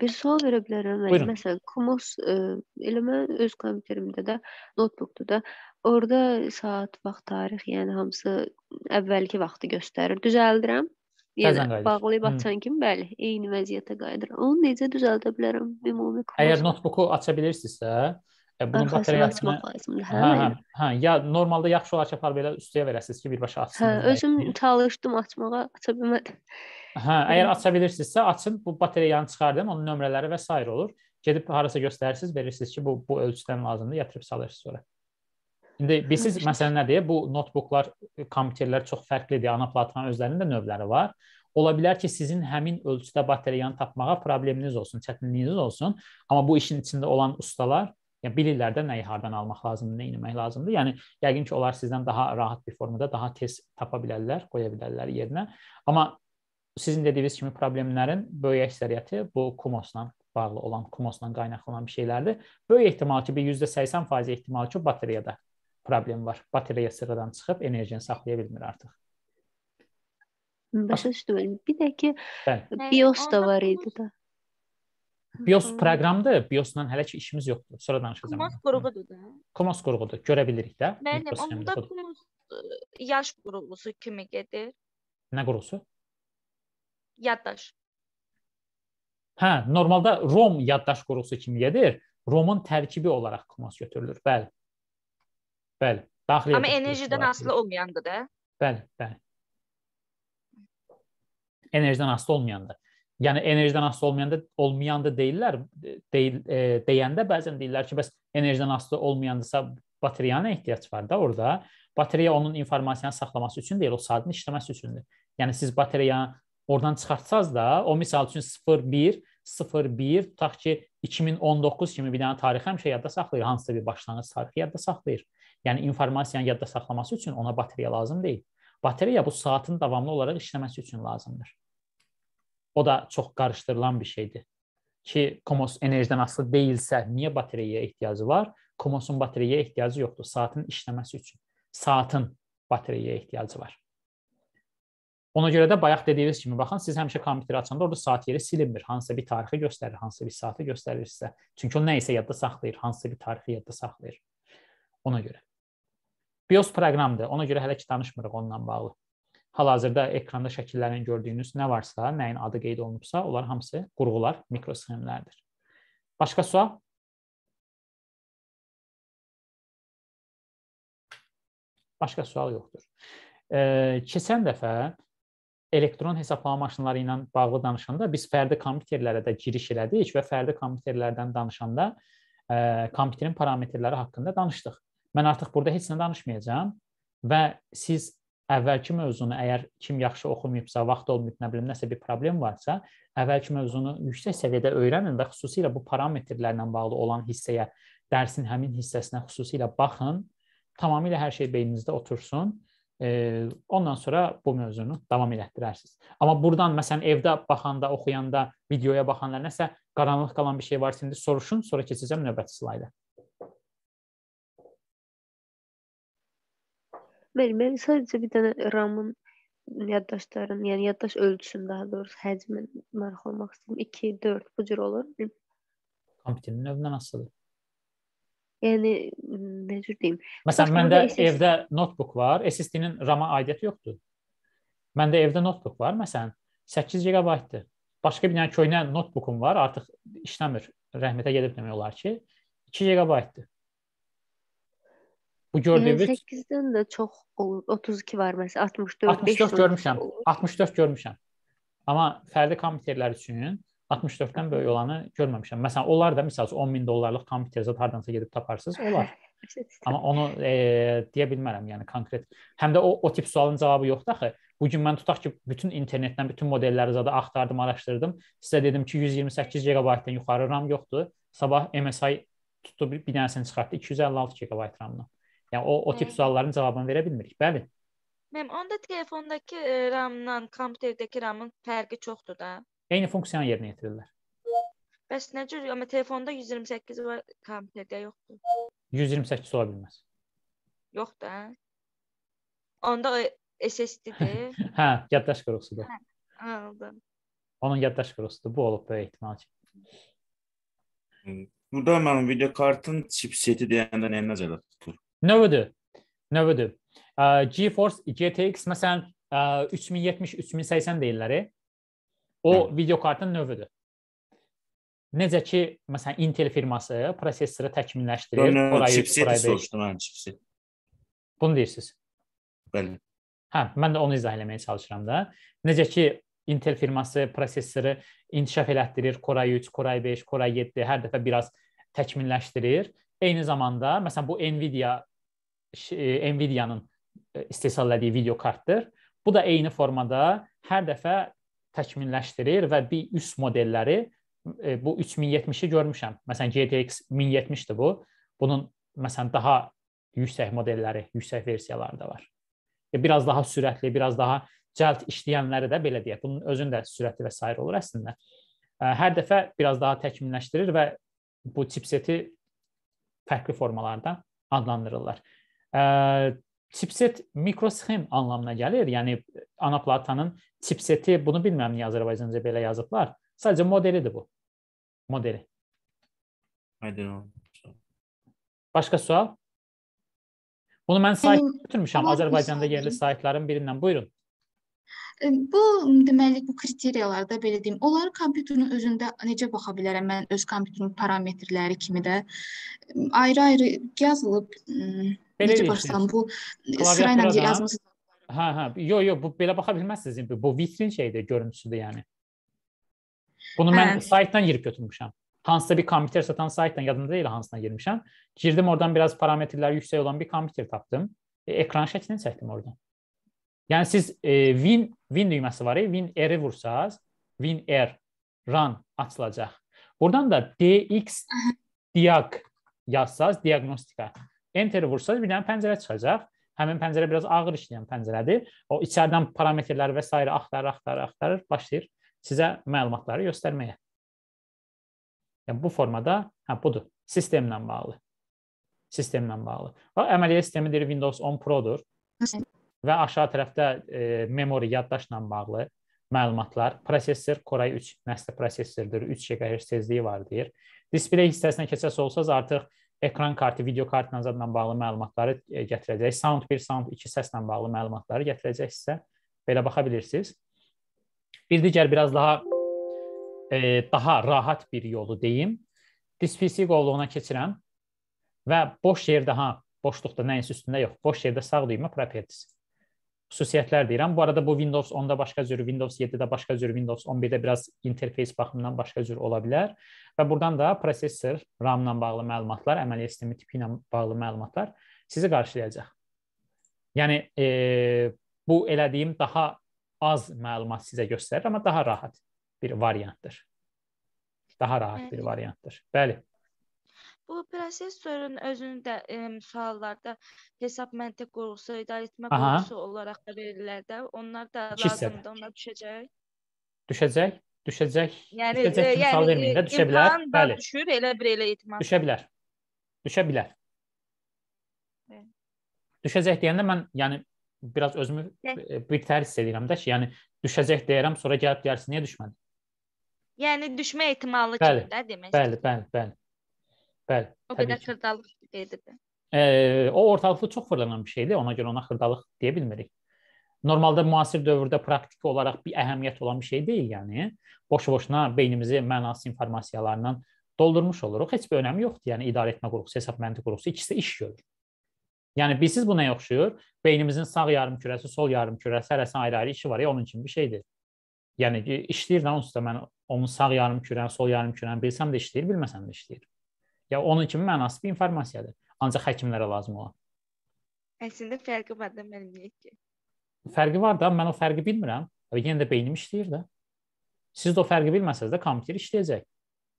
Bir sual verə bilərəm? Buyurun. Məsələn, Kumos elə mən öz kompüterimdə də, notebookda da orada saat, vaxt, tarix, yəni hamısı əvvəlki vaxtı göstərir. Düzəldirəm. Yəni bağlayıb açan kimi bəli, eyni vəziyyətə qayıdır. Onu necə düzəldə bilərəm ümumi Kumos? Əgər notebooku aça bilirsinizsə, E, bunun bateriyasını lazımdır. Hə, hə, hə, hə, ya normalda yaxşı olar ki, apar belə üstəyə verəsiniz ki, birbaşa hə, açsın. Hə, özüm deyil. çalışdım açmağa, aça bilmədim. Hə, hə. əgər aça bilirsinizsə, açın, bu bateriyanı çıxardım, onun nömrələri və s. olur. Gedib harasa göstərirsiniz, verirsiniz ki, bu bu ölçüdən lazımdır, yatırıb salırsınız sonra. İndi bilirsiniz məsələ nədir? Bu notebooklar, e, kompüterlər çox fərqlidir. Ana platforma özlərinin də növləri var. Ola bilər ki, sizin həmin ölçüdə bateriyanı tapmağa probleminiz olsun, çətinliyiniz olsun, amma bu işin içində olan ustalar yəni bilirlər də nəyi hardan almaq lazımdır, nə etmək lazımdır. Yəni yəqin ki, onlar sizdən daha rahat bir formada daha tez tapa bilərlər, qoya bilərlər yerinə. Amma sizin dediyiniz kimi problemlərin böyük əksəriyyəti bu Kumosla bağlı olan, Kumosla qaynaqlanan bir şeylərdir. Böyük ehtimal ki, bir %80% ehtimal ki, bateriyada problem var. Batareya sıradan çıxıb enerjini saxlaya bilmir artıq. Başa düşdüm. Bir də ki, Bəli. BIOS da var idi da. BIOS proqramdır. BIOS-la hələ ki işimiz yoxdur. Sonra danışacağam. Komos qrupudur da. Komos qrupudur. Görə bilirik də. Bəli, onda Komos e, yaş qrupusu kimi gedir. Nə qrupusu? Yaddaş. Hə, normalda ROM yaddaş qrupusu kimi gedir. ROM-un tərkibi olaraq Komos götürülür. Bəli. Bəli. Daxili. Amma enerjidən asılı olmayandır da. Bəli, bəli. Enerjidən asılı olmayandır yəni enerjidən asılı olmayanda olmayanda deyirlər, e, deyil, e, deyəndə bəzən deyirlər ki, bəs enerjidən asılı olmayandısa bateriyana ehtiyac var da orada. Bateriya onun informasiyanı saxlaması üçün deyil, o saatın işləməsi üçündür. Yəni siz bateriyanı oradan çıxartsaz da, o misal üçün 01 01 tutaq ki 2019 kimi bir dənə tarix həmişə yadda saxlayır, hansısa bir başlanğıc tarixi yadda saxlayır. Yəni informasiyanı yadda saxlaması üçün ona bateriya lazım deyil. Bateriya bu saatın davamlı olaraq işləməsi üçün lazımdır. O da çox qarışdırılan bir şeydir. Ki Komos enerjidən asılı deyilsə, niyə bateriyaya ehtiyacı var? Komosun bateriyaya ehtiyacı yoxdur, saatın işləməsi üçün. Saatın bateriyaya ehtiyacı var. Ona görə də bayaq dediyimiz kimi baxın, siz həmişə kompüteri açanda orada saat yeri silinmir. Hansısa bir tarixi göstərir, hansısa bir saatı göstərir sizə. Çünki o nə isə yadda saxlayır, hansısa bir tarixi yadda saxlayır. Ona görə. BIOS proqramdır. Ona görə hələ ki danışmırıq onunla bağlı. Hal-hazırda ekranda şəkillərin gördüyünüz nə varsa, nəyin adı qeyd olunubsa, onlar hamısı qurğular, mikrosxemlərdir. Başqa sual? Başqa sual yoxdur. Ee, keçən dəfə elektron hesablama maşınları ilə bağlı danışanda biz fərdi kompüterlərə də giriş elədik və fərdi kompüterlərdən danışanda e, kompüterin parametrləri haqqında danışdıq. Mən artıq burada heç nə danışmayacağam və siz əvvəlki mövzunu əgər kim yaxşı oxumayıbsa, vaxt olmayıb, nə bilim, nəsə bir problem varsa, əvvəlki mövzunu yüksək səviyyədə öyrənin və xüsusilə bu parametrlərlə bağlı olan hissəyə, dərsin həmin hissəsinə xüsusilə baxın. Tamamilə hər şey beyninizdə otursun. E, ondan sonra bu mövzunu davam elətdirərsiniz. Amma burdan məsələn evdə baxanda, oxuyanda, videoya baxanda nəsə qaranlıq qalan bir şey varsa indi soruşun, sonra keçəcəm növbəti slayda. Belə, mən sadəcə bir dənə RAM-ın yaddaşların, yəni yaddaş ölçüsünün daha doğrusu həcmin maraq olmaq istəyirəm. 2, 4 bu cür olur. Kompüterin növündən asılıdır. Yəni hmm, nə cür deyim? Məsələn, məndə SSD... evdə notebook var. SSD-nin RAM-a aidiyyəti yoxdur. Məndə evdə notebook var, məsələn, 8 GB-dır. Başqa bir dənə köhnə notebookum var, artıq işləmir. Rəhmətə gedib demək olar ki, 2 GB-dır. Bu gördüyünüz 28-dən də çox olur. 32 var məsəl 64, 64 görmüşəm. Olur. 64 görmüşəm. Amma fərdi kompüterlər üçün 64-dən böyük olanı görməmişəm. Məsələn, onlar da məsəl üçün 10 min dollarlıq kompüter zət hardansa gedib taparsınız, olar. *laughs* Amma onu e, deyə bilmərəm, yəni konkret. Həm də o o tip sualın cavabı yoxdur axı. Bu gün mən tutaq ki, bütün internetdən bütün modelləri zədə axtardım, araşdırdım. Sizə dedim ki, 128 GB-dən yuxarı RAM yoxdur. Sabah MSI tutdu bir, bir dənəsini çıxartdı 256 GB RAM-dan. Yəni o o tip sualların cavabını verə bilmirik. Bəli. Mənim onda telefondakı e, RAM-dan kompüterdəki RAM-ın fərqi çoxdur da. Eyni funksiyanı yerinə yetirirlər. Bəs nə cür? Amma telefonda 128 var, kompüterdə yoxdur. 128 ola bilməz. Yox da. Onda SSD-dir. *laughs* hə, yaddaş qurğusudur. Hə, aldım. Onun yaddaş qurğusudur. Bu olub böyük ehtimal ki. Hmm. Burada mənim video kartın chipseti deyəndə nəyə nəzərdə tutulur? Növüdür. Növüdür. GeForce GTX məsələn 3070, 3080 deyirlər. E. O Hı. video kartın növüdür. Necə ki, məsələn Intel firması prosesoru təkmilləşdirir, hə, Bunu, orayı orayı soruşdum mən çipsi. Bunu deyirsiz. Bəli. Hə, mən də onu izah eləməyə çalışıram da. Necə ki, Intel firması prosesoru inkişaf elətdirir, Core i3, Core i5, Core i7 hər dəfə biraz təkmilləşdirir Eyni zamanda, məsələn, bu Nvidia e, Nvidia-nın e, istehsal etdiyi video kartdır. Bu da eyni formada hər dəfə təkmilləşdirir və bir üst modelləri e, bu 3070-i görmüşəm. Məsələn, GTX 1070-dir bu. Bunun məsələn daha yüksək modelləri, yüksək versiyaları da var. Biraz daha sürətli, biraz daha cəld işləyənləri də belə deyək. Bunun özün də sürəti və sair olur əslində. Hər dəfə biraz daha təkmilləşdirir və bu chipseti fərqli formalarda adlandırırlar. Chipset mikrosxem anlamına gəlir. Yəni ana platanın chipseti, bunu bilmirəm niyə Azərbaycanca belə yazıblar. Sadəcə modelidir bu. Modeli. Aydın. Başqa sual? Bunu mən sayt götürmüşəm Azərbaycanda yerli saytların birindən. Buyurun. E, bu deməli bu kriteriyalarda belə deyim, onları kompüterin özündə necə baxa bilərəm? Mən öz kompüterimin parametrləri kimi də e, ayrı-ayrı yazılıb belə necə başlam bu sıra ilə yazmısınız? Hə, hə. Yo, yo, bu belə baxa bilməzsiniz. Bu vitrin şeydir, görüntüsüdür yəni. Bunu mən hə. saytdan yığıb götürmüşəm. Hansısa bir kompüter satan saytdan yadımda deyil hansına girmişəm. Girdim oradan biraz parametrləri yüksək olan bir kompüter tapdım. E, ekran şəklini çəkdim oradan. Yəni siz e, win win düyməsi var, win r-i vursaz, win r er, run açılacaq. Buradan da dx diaq yazsaz, diaqnostika enter vursaz bir dənə pəncərə çıxacaq. Həmin pəncərə biraz ağır işləyən pəncərədir. O içəridən parametrlər və s. axtarır, axtarır, axtarır, başlayır sizə məlumatları göstərməyə. Yəni bu formada, hə budur, sistemlə bağlı. Sistemlə bağlı. Bax əməliyyat sistemi deyir Windows 10 Pro-dur və aşağı tərəfdə e, memory yaddaşla bağlı məlumatlar. Prosessor Core i3 nəsli prosessordur. 3 GHz tezliyi var deyir. Display hissəsinə keçəsə olsaz artıq ekran kartı, video kartının zadla bağlı məlumatları e, gətirəcək. Sound 1, sound 2 səslə bağlı məlumatları gətirəcək sizə. Belə baxa bilirsiniz. Bir digər biraz daha e, daha rahat bir yolu deyim. DispC qovluğuna keçirəm və boş yerdə ha, boşluqda nəyisə üstündə yox, boş yerdə sağ düymə properties xüsusiyyətlər deyirəm. Bu arada bu Windows 10-da başqa cür, Windows 7-də başqa cür, Windows 11-də biraz interfeys baxımından başqa cür ola bilər və burdan da prosessor, RAM ilə bağlı məlumatlar, əməliyyat sistemi tipi ilə bağlı məlumatlar sizi qarşılayacaq. Yəni e, bu elədiyim daha az məlumat sizə göstərir, amma daha rahat bir variantdır. Daha rahat bir variantdır. Bəli. Bu prosesorun özünü də ə, suallarda hesab məntiq qurğusu, idarəetmə qurğusu olaraq da verirlər də. Onlar da lazımdır, onlar düşəcək. Düşəcək? Düşəcək. Yəni, düşəcək e, yəni verməyin də düşə bilər. Bəli. Düşür, elə bir elə etimat. Düşə bilər. Düşə bilər. Bəli. Düşəcək deyəndə mən yəni biraz özümü e, bir tər hiss edirəm də ki, yəni düşəcək deyirəm, sonra gəlib deyərsən niyə düşmədi? Yəni düşmə ehtimalı kimi də demək. Bəli, bəli, bəli. Bəli. O qədər xırdalıq qeyd edir. E, o ortalıqda çox fırlanan bir şeydir. Ona görə ona xırdalıq deyə bilmirik. Normalda müasir dövrdə praktiki olaraq bir əhəmiyyət olan bir şey deyil, yəni. Boş-boşuna beynimizi mənasız informasiyalarla doldurmuş oluruq. Heç bir önəmi yoxdur. Yəni idarə etmə qurğusu, hesab məntiq qurğusu ikisi də iş görür. Yəni bilsiz bu nəyə oxşuyur? Beynimizin sağ yarım kürəsi, sol yarım kürəsi hərəsinin ayrı-ayrı işi var. Ya onun kimi bir şeydir. Yəni işləyir də onsuz da mən onun sağ yarım kürəni, sol yarım kürəni bilsəm də işləyir, bilməsəm də işləyir ya onun kimi mənasız bir informasiyadır. Ancaq həkimlərə lazım olan. Əslində fərqi var da mənim ki. Fərqi var da, mən o fərqi bilmirəm. Yenə də beynim işləyir də. Siz də o fərqi bilməsəz də kompüter işləyəcək.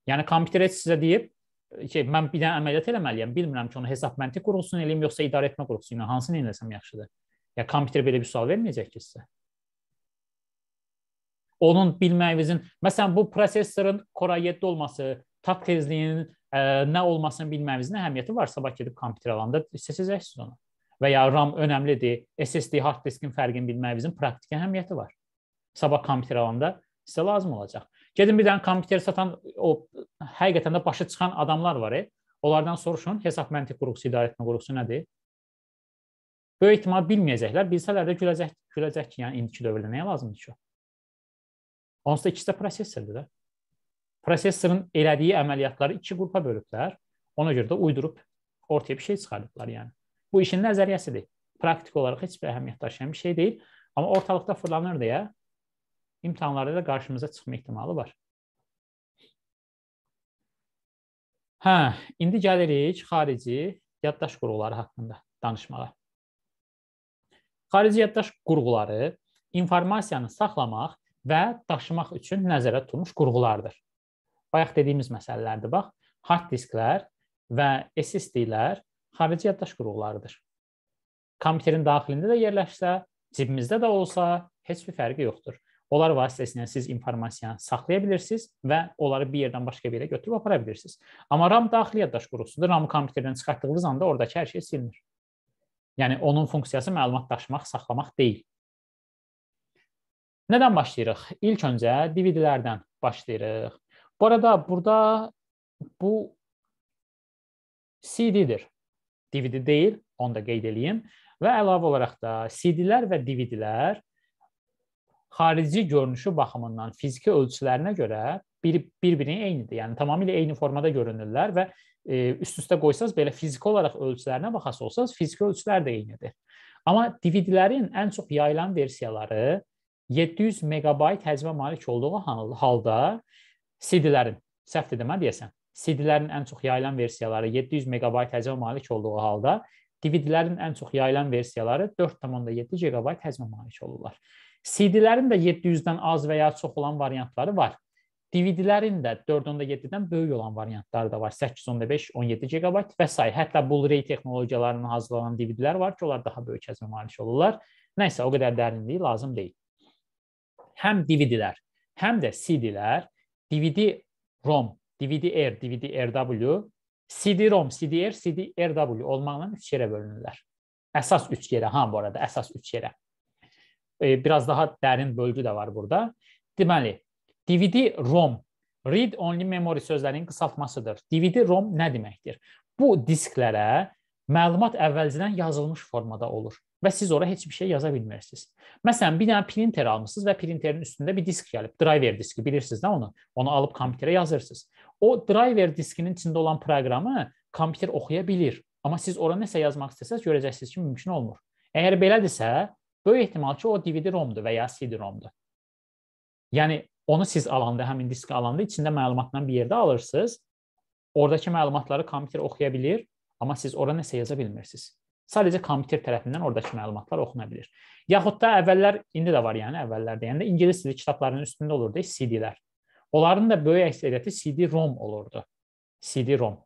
Yəni kompüter sizə deyib ki, mən bir dənə əməliyyat eləməliyəm, bilmirəm ki, onu hesab məntiq qurğusunu eləyim yoxsa idarə etmə qurğusu ilə yəni hansını eləsəm yaxşıdır. Ya kompüter belə bir sual verməyəcək ki sizə. Onun bilməyinizin, məsələn, bu prosesorun Core i7 olması, tab tezliyinin nə olmasını bilməyinizin əhəmiyyəti var. Sabah gedib kompüter alanda seçəcəksiniz onu. Və ya RAM önəmlidir, SSD hard diskin fərqini bilməyinizin praktiki əhəmiyyəti var. Sabah kompüter alanda sizə lazım olacaq. Gedin bir dənə kompüter satan o həqiqətən də başı çıxan adamlar var. E? Onlardan soruşun, hesab məntiq qurğusu, idarəetmə qurğusu nədir? Böyük ehtimal bilməyəcəklər. Bilsələr də güləcək, güləcək ki, yəni indiki dövrdə nəyə lazımdır ki? Onsuz da ikisi də prosessordur da. Prosessorun elədiyi əməliyyatları iki qrupa bölüblər. Ona görə də uydurub ortaya bir şey çıxarıblar yəni. Bu işin nəzəriyyəsidir. Praktik olaraq heç bir əhəmiyyət daşıyan bir şey deyil, amma ortalıqda fırlanır deyə imtahanlarda da qarşımıza çıxma ehtimalı var. Hə, indi gəlirik xarici yaddaş qurğuları haqqında danışmağa. Xarici yaddaş qurğuları informasiyanı saxlamaq və daşımaq üçün nəzərdə tutulmuş qurğulardır. Bayaq dediyimiz məsələlərdir bax. Hard disklər və SSD-lər xarici yaddaş qurğularıdır. Kompüterin daxilində də yerləşsə, cibimizdə də olsa, heç bir fərqi yoxdur. Onlar vasitəsilə siz informasiyanı saxlaya bilirsiniz və onları bir yerdən başqa bir yerə götürüb apara bilirsiniz. Amma RAM daxili yaddaş qurğusudur. RAM-ı kompüterdən çıxartdığınız anda oradakı hər şey silinir. Yəni onun funksiyası məlumat daşımaq, saxlamaq deyil. Nədən başlayırıq? İlk öncə DVD-lərdən başlayırıq. Bu arada burada bu CD-dir. DVD deyil, onu da qeyd eləyim. Və əlavə olaraq da CD-lər və DVD-lər xarici görünüşü baxımından fiziki ölçülərinə görə bir bir-birinə eynidir. Yəni tamamilə eyni formada görünürlər və e, üst-üstə qoysanız belə fiziki olaraq ölçülərinə baxası olsanız fiziki ölçülər də eynidir. Amma DVD-lərin ən çox yayılan versiyaları 700 megabayt həcmə malik olduğu halda CD-lərin, səhv dedim hə deyəsən. CD-lərin ən çox yayılan versiyaları 700 MB həcmə malik olduğu halda DVD-lərin ən çox yayılan versiyaları 4.7 GB həcmə malik olurlar. CD-lərin də 700-dən az və ya çox olan variantları var. DVD-lərin də 4.7-dən böyük olan variantları da var. 8.5, 17 GB və s. Hətta Blu-ray texnologiyalarının hazırlanan DVD-lər var ki, onlar daha böyük həcmə malik olurlar. Nəysə, o qədər dərinliyi lazım deyil. Həm DVD-lər, həm də CD-lər DVD-ROM, DVD-R, DVD-RW, CD-ROM, CD-R, CD-RW olmaqla üç yerə bölünürlər. Əsas üç yerə, ha hə, bu arada, əsas üç yerə. E, biraz daha dərin bölgü də var burada. Deməli, DVD-ROM, Read Only Memory sözlərinin qısaltmasıdır. DVD-ROM nə deməkdir? Bu disklərə Məlumat əvvəlcədən yazılmış formada olur və siz ora heç bir şey yaza bilmirsiniz. Məsələn, bir dənə printer almısınız və printerin üstündə bir disk gəlib, driver diski bilirsiniz də onu. Onu alıb kompüterə yazırsınız. O driver diskinin içində olan proqramı kompüter oxuya bilir, amma siz ora nəsə yazmaq istəsəz görəcəksiniz ki, mümkün olmur. Əgər belədirsə, böyük ehtimal ki, o DVD-ROM-dur və ya CD-ROM-dur. Yəni onu siz alanda, həmin diski alanda içində məlumatdan bir yerdə alırsınız. Oradakı məlumatları kompüter oxuya bilir Amma siz ora nəsə yaza bilmirsiniz. Sadəcə kompüter tərəfindən oradakı məlumatlar oxuna bilir. Yaxud da əvvəllər indi də var, yəni əvvəllər deyəndə ingilis dili kitablarının üstündə olurdu CD-lər. Onların da böyük əksəriyyəti CD-ROM olurdu. CD-ROM.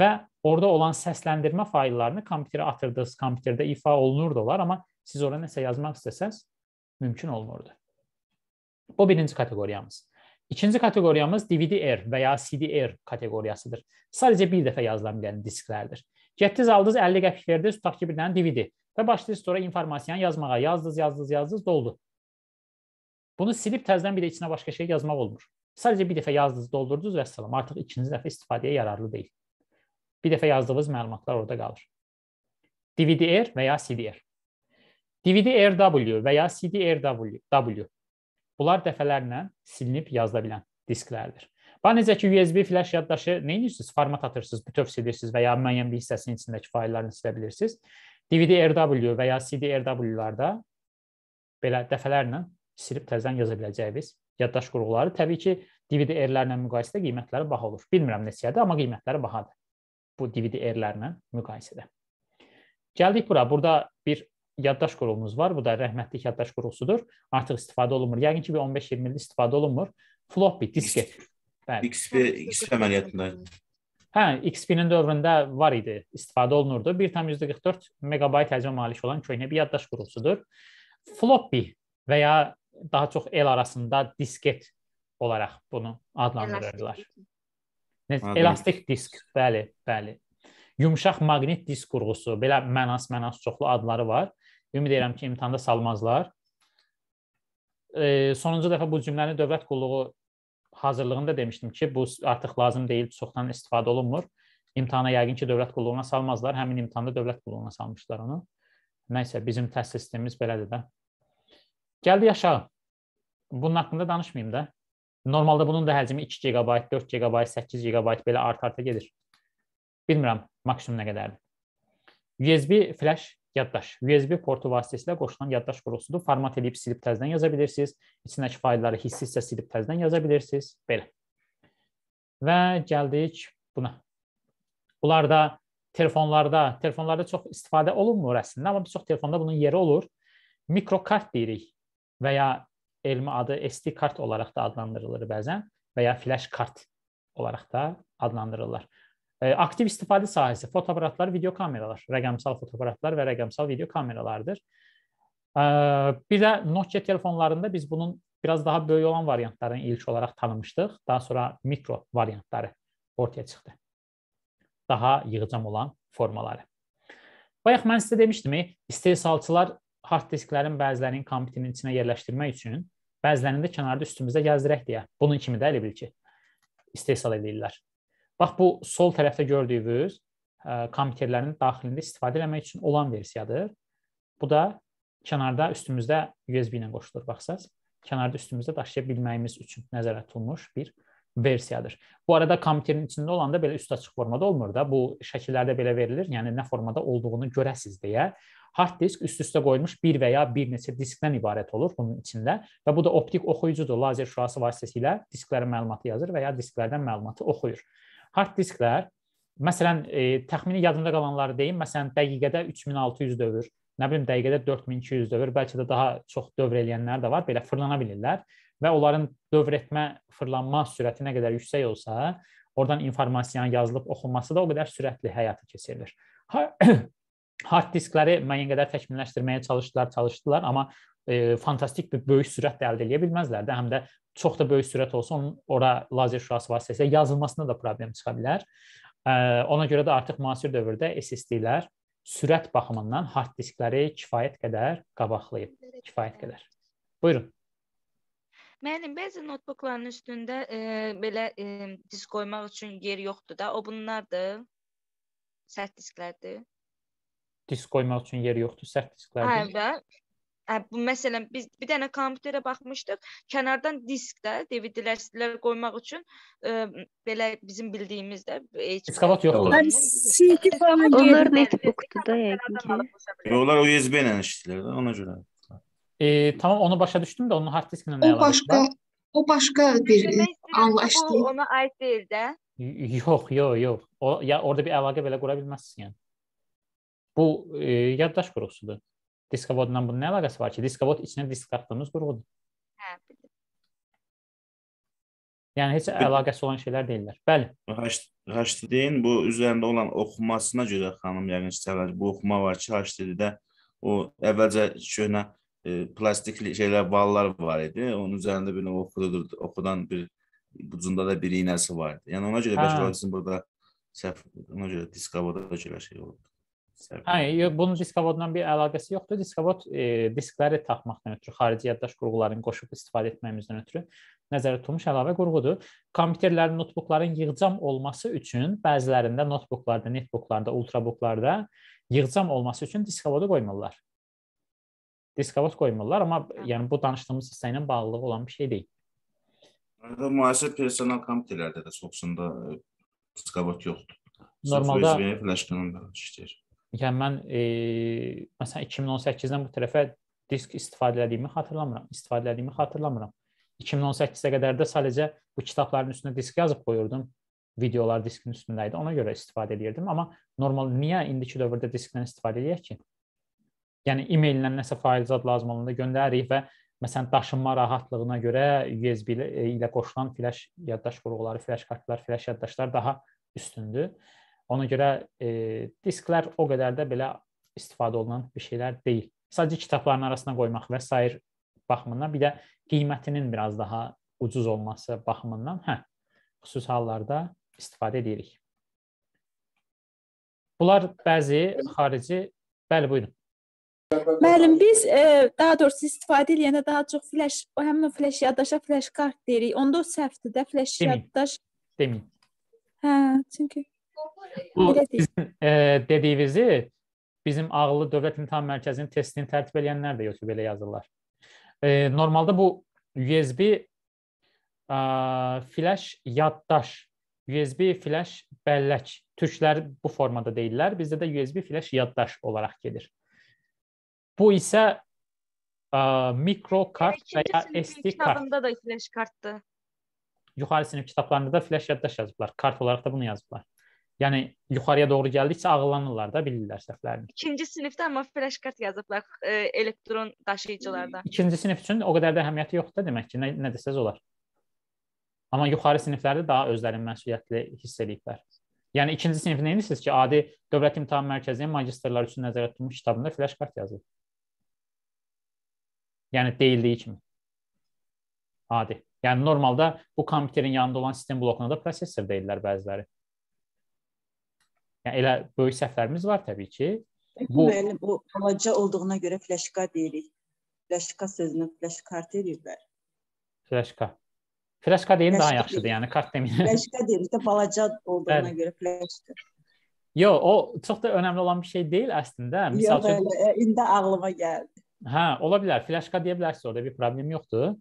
Və orada olan səsləndirmə fayllarını kompüterə atırdınız, kompüterdə ifa olunurdular, amma siz ora nəsə yazmaq istəsəz mümkün olmurdu. Bu birinci kateqoriyamız. İkinci kateqoriyamız DVD-R və ya CD-R kateqoriyasıdır. Sadəcə bir dəfə yazılan bilən yəni, disklərdir. Getdiniz, aldınız, 50 qəpik verdiniz, tutaq ki, bir dənə DVD və başlayırsınız sonra informasiyanı yazmağa. Yazdınız, yazdınız, yazdınız, doldu. Bunu silib təzədən bir də içinə başqa şey yazmaq olmur. Sadəcə bir dəfə yazdınız, doldurdunuz və salam. Artıq ikinci dəfə istifadəyə yararlı deyil. Bir dəfə yazdığınız məlumatlar orada qalır. DVD-R və ya CD-R. DVD-RW və ya CD-RW Bunlar dəfələrlə silinib yazıla bilən disklərdir. Bax necə ki USB flash yaddaşı nə edirsiniz? Format atırsınız, bütöv silirsiniz və ya müəyyən bir hissəsinin içindəki fayllarını silə bilirsiniz. DVD RW və ya CD RW-larda belə dəfələrlə silib təzədən yaza biləcəyiniz yaddaş qurğuları təbii ki, DVD R-lərlə müqayisədə qiymətləri baha olur. Bilmirəm neçəyədir, amma qiymətləri bahadır bu DVD R-lərlə müqayisədə. Gəldik bura. Burada bir yaddaş qurulumuz var. Bu da rəhmətlik yaddaş qurulusudur. Artıq istifadə olunmur. Yəqin ki, bir 15-20 ildir istifadə olunmur. Floppy disket. Bəli. XP XP əməliyyatında. Hə, XP-nin dövründə var idi, istifadə olunurdu. 1.144 megabayt həcmə malik olan köhnə bir yaddaş qurulusudur. Floppy və ya daha çox el arasında disket olaraq bunu adlandırırlar. Elastik, Elastik disk, bəli, bəli. Yumşaq maqnit disk qurğusu, belə mənas-mənas çoxlu adları var. Ümid edirəm ki, imtahanda salmazlar. E, sonuncu dəfə bu cümləni dövlət qulluğu hazırlığında demişdim ki, bu artıq lazım deyil, çoxdan istifadə olunmur. İmtahana yəqin ki, dövlət qulluğuna salmazlar. Həmin imtahanda dövlət qulluğuna salmışlar onu. Nəysə, bizim təhsil sistemimiz belədir də. Gəldi aşağı. Bunun haqqında danışmayım da. Normalda bunun da həcmi 2 GB, 4 GB, 8 GB belə art-arta gedir. Bilmirəm maksimum nə qədərdir. USB flash yaddaş. USB portu vasitəsilə qoşulan yaddaş qurusudur. Format edib silib təzədən yaza bilirsiniz. İçindəki faylları hissi isə silib təzədən yaza bilirsiniz. Belə. Və gəldik buna. Bunlar da telefonlarda, telefonlarda çox istifadə olunmur əslində, amma bir çox telefonda bunun yeri olur. Mikrokart deyirik və ya elmi adı SD kart olaraq da adlandırılır bəzən və ya flash kart olaraq da adlandırırlar. Aktiv istifadə sahəsi fotoaparatlar, video kameralar, rəqəmsal fotoaparatlar və rəqəmsal video kameralardır. Bir də Nokia telefonlarında biz bunun biraz daha böyük olan variantlarını ilk olaraq tanımışdıq. Daha sonra mikro variantları ortaya çıxdı. Daha yığcam olan formaları. Bayaq mən sizə demişdim, istehsalçılar hard disklərin bəzilərinin kompüterin içinə yerləşdirmək üçün, bəzilərini də kənarda üstümüzdə gəzdirək deyə. Bunun kimi də elə bil ki, istehsal edirlər. Bax bu sol tərəfdə gördüyünüz e, kompüterlərin daxilində istifadə etmək üçün olan versiyadır. Bu da kənarda üstümüzdə USB ilə qoşulur baxsaz. Kənarda üstümüzdə daşıya bilməyimiz üçün nəzərdə tutulmuş bir versiyadır. Bu arada kompüterin içində olanda belə üst açıq formada olmur da. Bu şəkillərdə belə verilir. Yəni nə formada olduğunu görəsiz deyə hard disk üst-üstə qoyulmuş bir və ya bir neçə diskdən ibarət olur bunun içində və bu da optik oxuyucudur. Lazer şüası vasitəsilə disklərin məlumatı yazır və ya disklərdən məlumatı oxuyur. Hard disklər, məsələn, e, təxmini yadımda qalanları deyim, məsələn, dəqiqədə 3600 dövr, nə bilim dəqiqədə 4200 dövr, bəlkə də daha çox dövr eləyənlər də var, belə fırlana bilirlər və onların dövr etmə, fırlanma sürəti nə qədər yüksək olsa, oradan informasiyanın yazılıb oxunması da o qədər sürətli həyata keçirilir. *clears throat* Hard diskləri müəyyən qədər təkmilləşdirməyə çalışdılar, çalışdılar, amma e, fantastik bir böyük sürət əldə edə bilməzlər də, həm də çox da böyük sürət olsa onun ora lazer şüası vasitəsilə yazılmasına da problem çıxa bilər. Ona görə də artıq müasir dövrdə SSD-lər sürət baxımından hard diskləri kifayət qədər qabaqlayıb, kifayət qədər. Buyurun. Müəllim, bəzi notebookların üstündə e, belə e, disk qoymaq üçün yer yoxdur da, o bunlardır. Sərt disklərdir. Disk qoymaq üçün yer yoxdur, sərt disklərdir. Hə, Ə, bu məsələn biz bir dənə kompüterə baxmışdıq. Kənardan disk də DVD-lər, CD-lər qoymaq üçün ə, belə bizim bildiyimiz də diskovat yoxdur. CD falan onlar netbookdur da yəqin ki. Yoxlar USB ilə işləyirlər də ona görə. E, tamam onu başa düşdüm də onun hard diski ilə nə əlaqəsi var? O başqa o başqa bir anlaşdı. Ona aid deyil də. Yox, yox, yox. O ya orada bir əlaqə belə qura bilməzsən yəni. Bu e, yaddaş quruqsudur. Diskovoddan bunun nə əlaqəsi var ki? Diskovod içinə disk qatdığımız qurğudur. Hə, bildim. Yəni heç əlaqəsi olan şeylər deyillər. Bəli. HTTP-nin bu üzərində olan oxunmasına görə xanım yəqin istəyirlər. Bu oxuma var ki, HTTP-də o əvvəlcə köhnə e, plastik şeylər, vallar var idi. Onun üzərində bir oxudur, oxudan bir ucunda da bir iynəsi vardı. Yəni ona görə hə. bəlkə bizim burada səhv ona görə diskovoda görə şey oldu. Hə, yox, bunun diskovodla bir əlaqəsi yoxdur. Diskovod e, diskləri tapmaqdan ötürü, xarici yaddaş qurğularını qoşub istifadə etməyimizdən ötürü nəzərdə tutulmuş əlavə qurğudur. Kompüterlərin, notebookların yığcam olması üçün bəzilərində notebooklarda, netbooklarda, ultrabooklarda yığcam olması üçün diskovodu qoymurlar. Diskovod qoymurlar, amma yəni bu danışdığımız hissə ilə bağlı olan bir şey deyil. Burada müasir personal kompüterlərdə də çoxsunda diskovod e, yoxdur. Normalda USB flash-dan işləyir. Yəni mən e, məsələn 2018-dən bu tərəfə disk istifadə etdiyimi xatırlamıram. İstifadə etdiyimi xatırlamıram. 2018-ə qədər də sadəcə bu kitabların üstünə disk yazıb qoyurdum. Videolar diskin üstündə idi. Ona görə istifadə edirdim, amma normal niyə indiki dövrdə diskdən istifadə edək ki? Yəni e-maillə nəsə fayl zad lazım olanda göndəririk və məsələn daşınma rahatlığına görə USB e, ilə qoşulan flash yaddaş qurğuları, flash kartlar, flash yaddaşlar daha üstündür. Ona görə e, disklər o qədər də belə istifadə olunan bir şeylər deyil. Sadəcə kitabların arasına qoymaq və sair baxımından bir də qiymətinin biraz daha ucuz olması baxımından hə xüsusi hallarda istifadə edirik. Bunlar bəzi xarici bəli buyurun. Müəllim, biz e, daha doğrusu istifadə eləyəndə daha çox flash, o həmin o flash yaddaşa flash kart deyirik. Onda o səhvdir də flash Demin. yaddaş. Demin. Hə, çünki Bu e, dediyinizi bizim Ağlı Dövlət İmtahan Mərkəzinin testini tərtib edənlər də YouTube elə yazırlar. E, normalda bu USB e, flash yaddaş, USB flash bəllək. Türklər bu formada deyirlər. Bizdə də USB flash yaddaş olaraq gedir. Bu isə e, mikro kart və ya SD kart. Kitabında da flash kartdır. Yuxarı sinif kitablarında da flash yaddaş yazıblar. Kart olaraq da bunu yazıblar. Yəni yuxarıya doğru gəldikcə ağıllanırlar da, bilirlər səhvlərini. İkinci sinifdə amma flash kart yazıblar e, elektron daşıyıcılarda. İkinci sinif üçün o qədər də əhəmiyyəti yoxdur da demək ki, nə, nə desəz olar. Amma yuxarı siniflərdə daha özlərini məsuliyyətli hiss ediblər. Yəni ikinci sinif nə edirsiniz ki, adi Dövlət İmtahan Mərkəzinin magistrlar üçün nəzərdə tutulmuş kitabında flash kart yazılır. Yəni deyildiyi kimi. Adi. Yəni normalda bu kompüterin yanında olan sistem blokuna da prosessor deyirlər bəziləri. Yəni elə böyük səhvlərimiz var təbii ki. Peki, bu müəllim o balaca olduğuna görə fləşka deyirik. Fləşka sözünü fləşkart deyirlər. Fləşka. Fləşka deyin daha yaxşıdır, yəni kart deməyin. Fləşka deyirik də balaca olduğuna Bəli. görə fləşka. Yo, o çox da önəmli olan bir şey deyil əslində. Məsəl üçün e, indi ağlıma gəldi. Hə, ola bilər. Fləşka deyə bilərsiniz, orada bir problem yoxdur.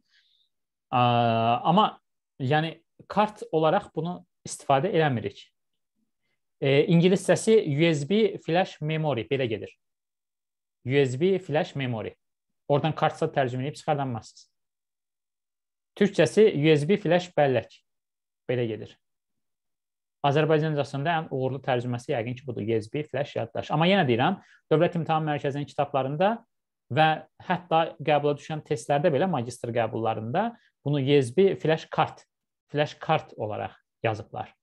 Amma yəni kart olaraq bunu istifadə eləmirik. E, ingiliscəsi USB flash memory belə gedir. USB flash memory. Oradan kartsa tərcümeləyib çıxardanmazsınız. Türkçəsi USB flash bəllək belə gedir. Azərbaycancasında ən uğurlu tərcüməsi yəqin ki, budur USB flash yaddaş. Amma yenə deyirəm, Dövlət İmtahan Mərkəzinin kitablarında və hətta qəbula düşən testlərdə belə magistr qəbullarında bunu USB flash kart, flash kart olaraq yazıblar.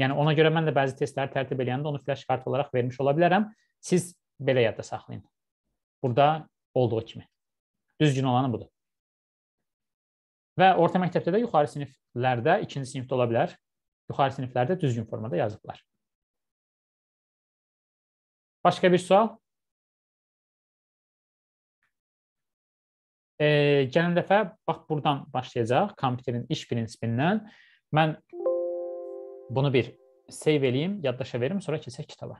Yəni ona görə mən də bəzi testləri tərtib edəndə onu flash kart olaraq vermiş ola bilərəm. Siz belə yadda saxlayın. Burada olduğu kimi. Düzgün olanı budur. Və orta məktəbdə də yuxarı siniflərdə, ikinci sinifdə ola bilər. Yuxarı siniflərdə düzgün formada yazıblar. Başqa bir sual? E, gələn dəfə bax burdan başlayacaq kompüterin iş prinsipindən. Mən Bunu bir save eləyim, yaddaşa verim, sonra keçək kitaba.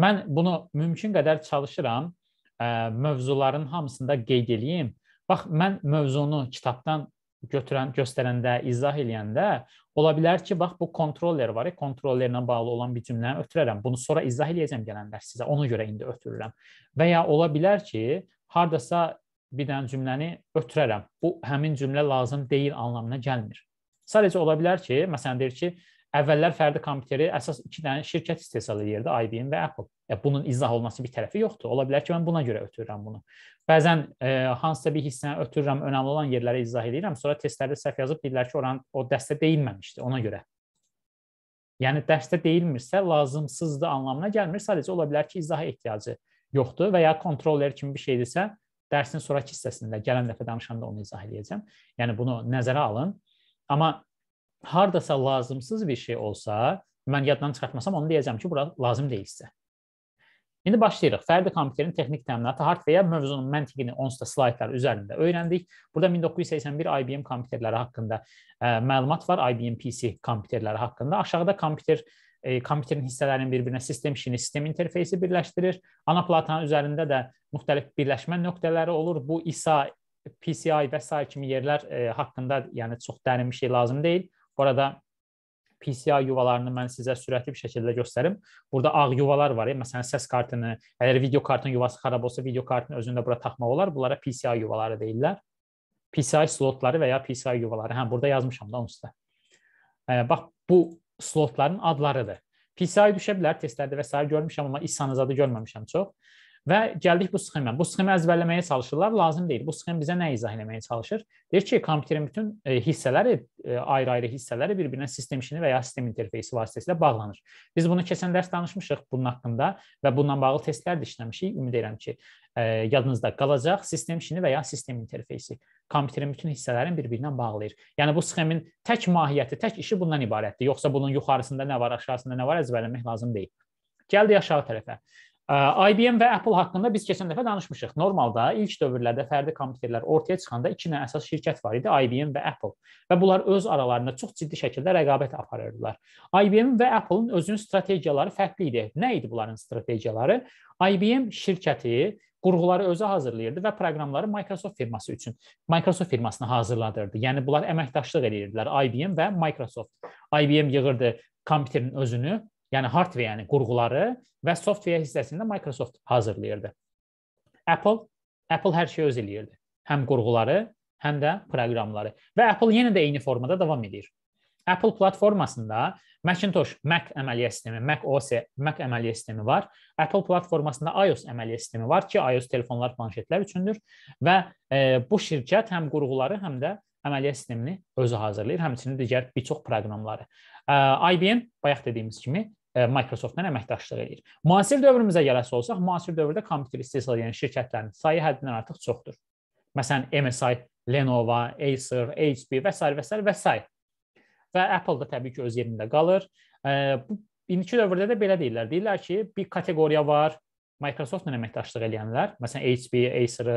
Mən bunu mümkün qədər çalışıram, mövzuların hamısında qeyd eləyim. Bax, mən mövzunu kitabdan götürən, göstərəndə, izah eləyəndə ola bilər ki, bax bu kontroller var, kontrollerlə bağlı olan bir cümləni ötürərəm. Bunu sonra izah eləyəcəm gələnlər sizə. Ona görə indi ötürürəm. Və ya ola bilər ki, hardasa bir dənə cümləni ötürərəm. Bu həmin cümlə lazım deyil anlamına gəlmir. Sadəcə ola bilər ki, məsələn deyir ki, əvvəllər fərdi kompüteri əsas 2 dənə şirkət istehsal edirdi, IBM və Apple. E, bunun izah olması bir tərəfi yoxdur. Ola bilər ki, mən buna görə ötürürəm bunu. Bəzən e, hansısa bir hissəni ötürürəm, önəmli olan yerlərə izah edirəm, sonra testlərdə səhv yazıb deyirlər ki, oran o dəstə deyilməmişdi ona görə. Yəni dərsdə deyilmirsə, lazımsızdır anlamına gəlmir. Sadəcə ola bilər ki, izaha ehtiyacı yoxdur və ya kontroller kimi bir şeydirsə, dərsin sonrakı hissəsində gələn dəfə danışanda onu izah edəcəm. Yəni bunu nəzərə alın. Amma hardasa lazımsız bir şey olsa, mən yaddan çıxartmasam, onu deyəcəm ki, bura lazım deyil sizə. İndi başlayırıq. Fərdi kompüterin texniki təminatı hardveya mövzunun məntiqini onsuz da slaydlar üzərində öyrəndik. Burada 1981 IBM kompüterləri haqqında ə, e, məlumat var, IBM PC kompüterləri haqqında. Aşağıda kompüter e, kompüterin hissələrinin bir-birinə sistem şini, sistem interfeysi birləşdirir. Ana platanın üzərində də müxtəlif birləşmə nöqtələri olur. Bu ISA PCI və s. kimi yerlər e, haqqında yəni çox dərin bir şey lazım deyil. Burada PCI yuvalarını mən sizə sürətli bir şəkildə göstərim. Burada ağ yuvalar var, ya, e, məsələn, səs kartını, əgər video kartın yuvası xarab olsa, video kartın özündə bura taxmaq olar. Bunlara PCI yuvaları deyirlər. PCI slotları və ya PCI yuvaları. Hə, burada yazmışam da onsuz da. E, bax bu slotların adlarıdır. PCI düşə bilər testlərdə və s. görmüşəm, amma ISA-nızda görməmişəm çox. Və gəldik bu sxemə. Bu sxemi əzbərləməyə çalışırlar, lazım deyil. Bu sxem bizə nə izah etməyə çalışır? Deyir ki, kompüterin bütün e, hissələri, e, ayrı-ayrı hissələri bir-birinə sistem işini və ya sistem interfeysi vasitəsilə bağlanır. Biz bunu keçən dərs danışmışıq bunun haqqında və bununla bağlı testlər də işləmişik. Ümid edirəm ki, e, yadınızda qalacaq sistem işini və ya sistem interfeysi. Kompüterin bütün hissələrin bir-birinə bağlayır. Yəni bu sxemin tək mahiyyəti, tək işi bundan ibarətdir. Yoxsa bunun yuxarısında nə var, aşağısında nə var əzbərləmək lazım deyil. Gəldi aşağı tərəfə. IBM və Apple haqqında biz keçən dəfə danışmışıq. Normalda ilk dövrlərdə fərdi kompüterlər ortaya çıxanda iki nə əsas şirkət var idi, IBM və Apple. Və bunlar öz aralarında çox ciddi şəkildə rəqabət aparırdılar. IBM və Apple-ın özünün strategiyaları fərqli idi. Nə idi bunların strategiyaları? IBM şirkəti qurğuları özü hazırlayırdı və proqramları Microsoft firması üçün Microsoft firmasına hazırladırdı. Yəni bunlar əməkdaşlıq edirdilər IBM və Microsoft. IBM yığırdı kompüterin özünü, yəni hardware, yəni qurğuları və software hissəsində Microsoft hazırlayırdı. Apple Apple hər şeyi öz eləyirdi. Həm qurğuları, həm də proqramları. Və Apple yenə də eyni formada davam edir. Apple platformasında Macintosh Mac əməliyyə sistemi, Mac OS Mac əməliyyə sistemi var. Apple platformasında iOS əməliyyə sistemi var ki, iOS telefonlar, planşetlər üçündür və e, bu şirkət həm qurğuları, həm də əməliyyə sistemini özü hazırlayır, həmçinin digər bir çox proqramları. E, IBM bayaq dediyimiz kimi E, Microsoftla əməkdaşlıq edir. Müasir dövrümüzə gələsə olsaq, müasir dövrdə kompüter istehsal edən şirkətlərin sayı həddindən artıq çoxdur. Məsələn, MSI, Lenovo, Acer, HP və s. və s. və s. Və Apple da təbii ki, öz yerində qalır. E, bu indiki dövrdə də belə deyirlər. Deyirlər ki, bir kateqoriya var Microsoftla əməkdaşlıq edənlər, məsələn, HP, Acer,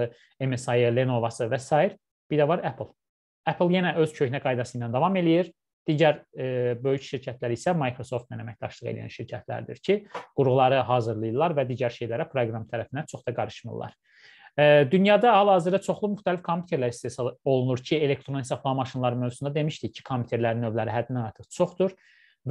MSI, Lenovo və s. Bir də var Apple. Apple yenə öz köhnə qaydası ilə davam eləyir Digər e, böyük şirkətlər isə Microsoftla əməkdaşlıq edən şirkətlərdir ki, qurğuları hazırlayırlar və digər şeylərə proqram tərəfindən çox da qarışmırlar. E, dünyada hal-hazırda çoxlu müxtəlif kompüterlər istehsal olunur ki, elektron hesablama maşınları mövzusunda demişdik ki, kompüterlərin növləri həddindən artıq çoxdur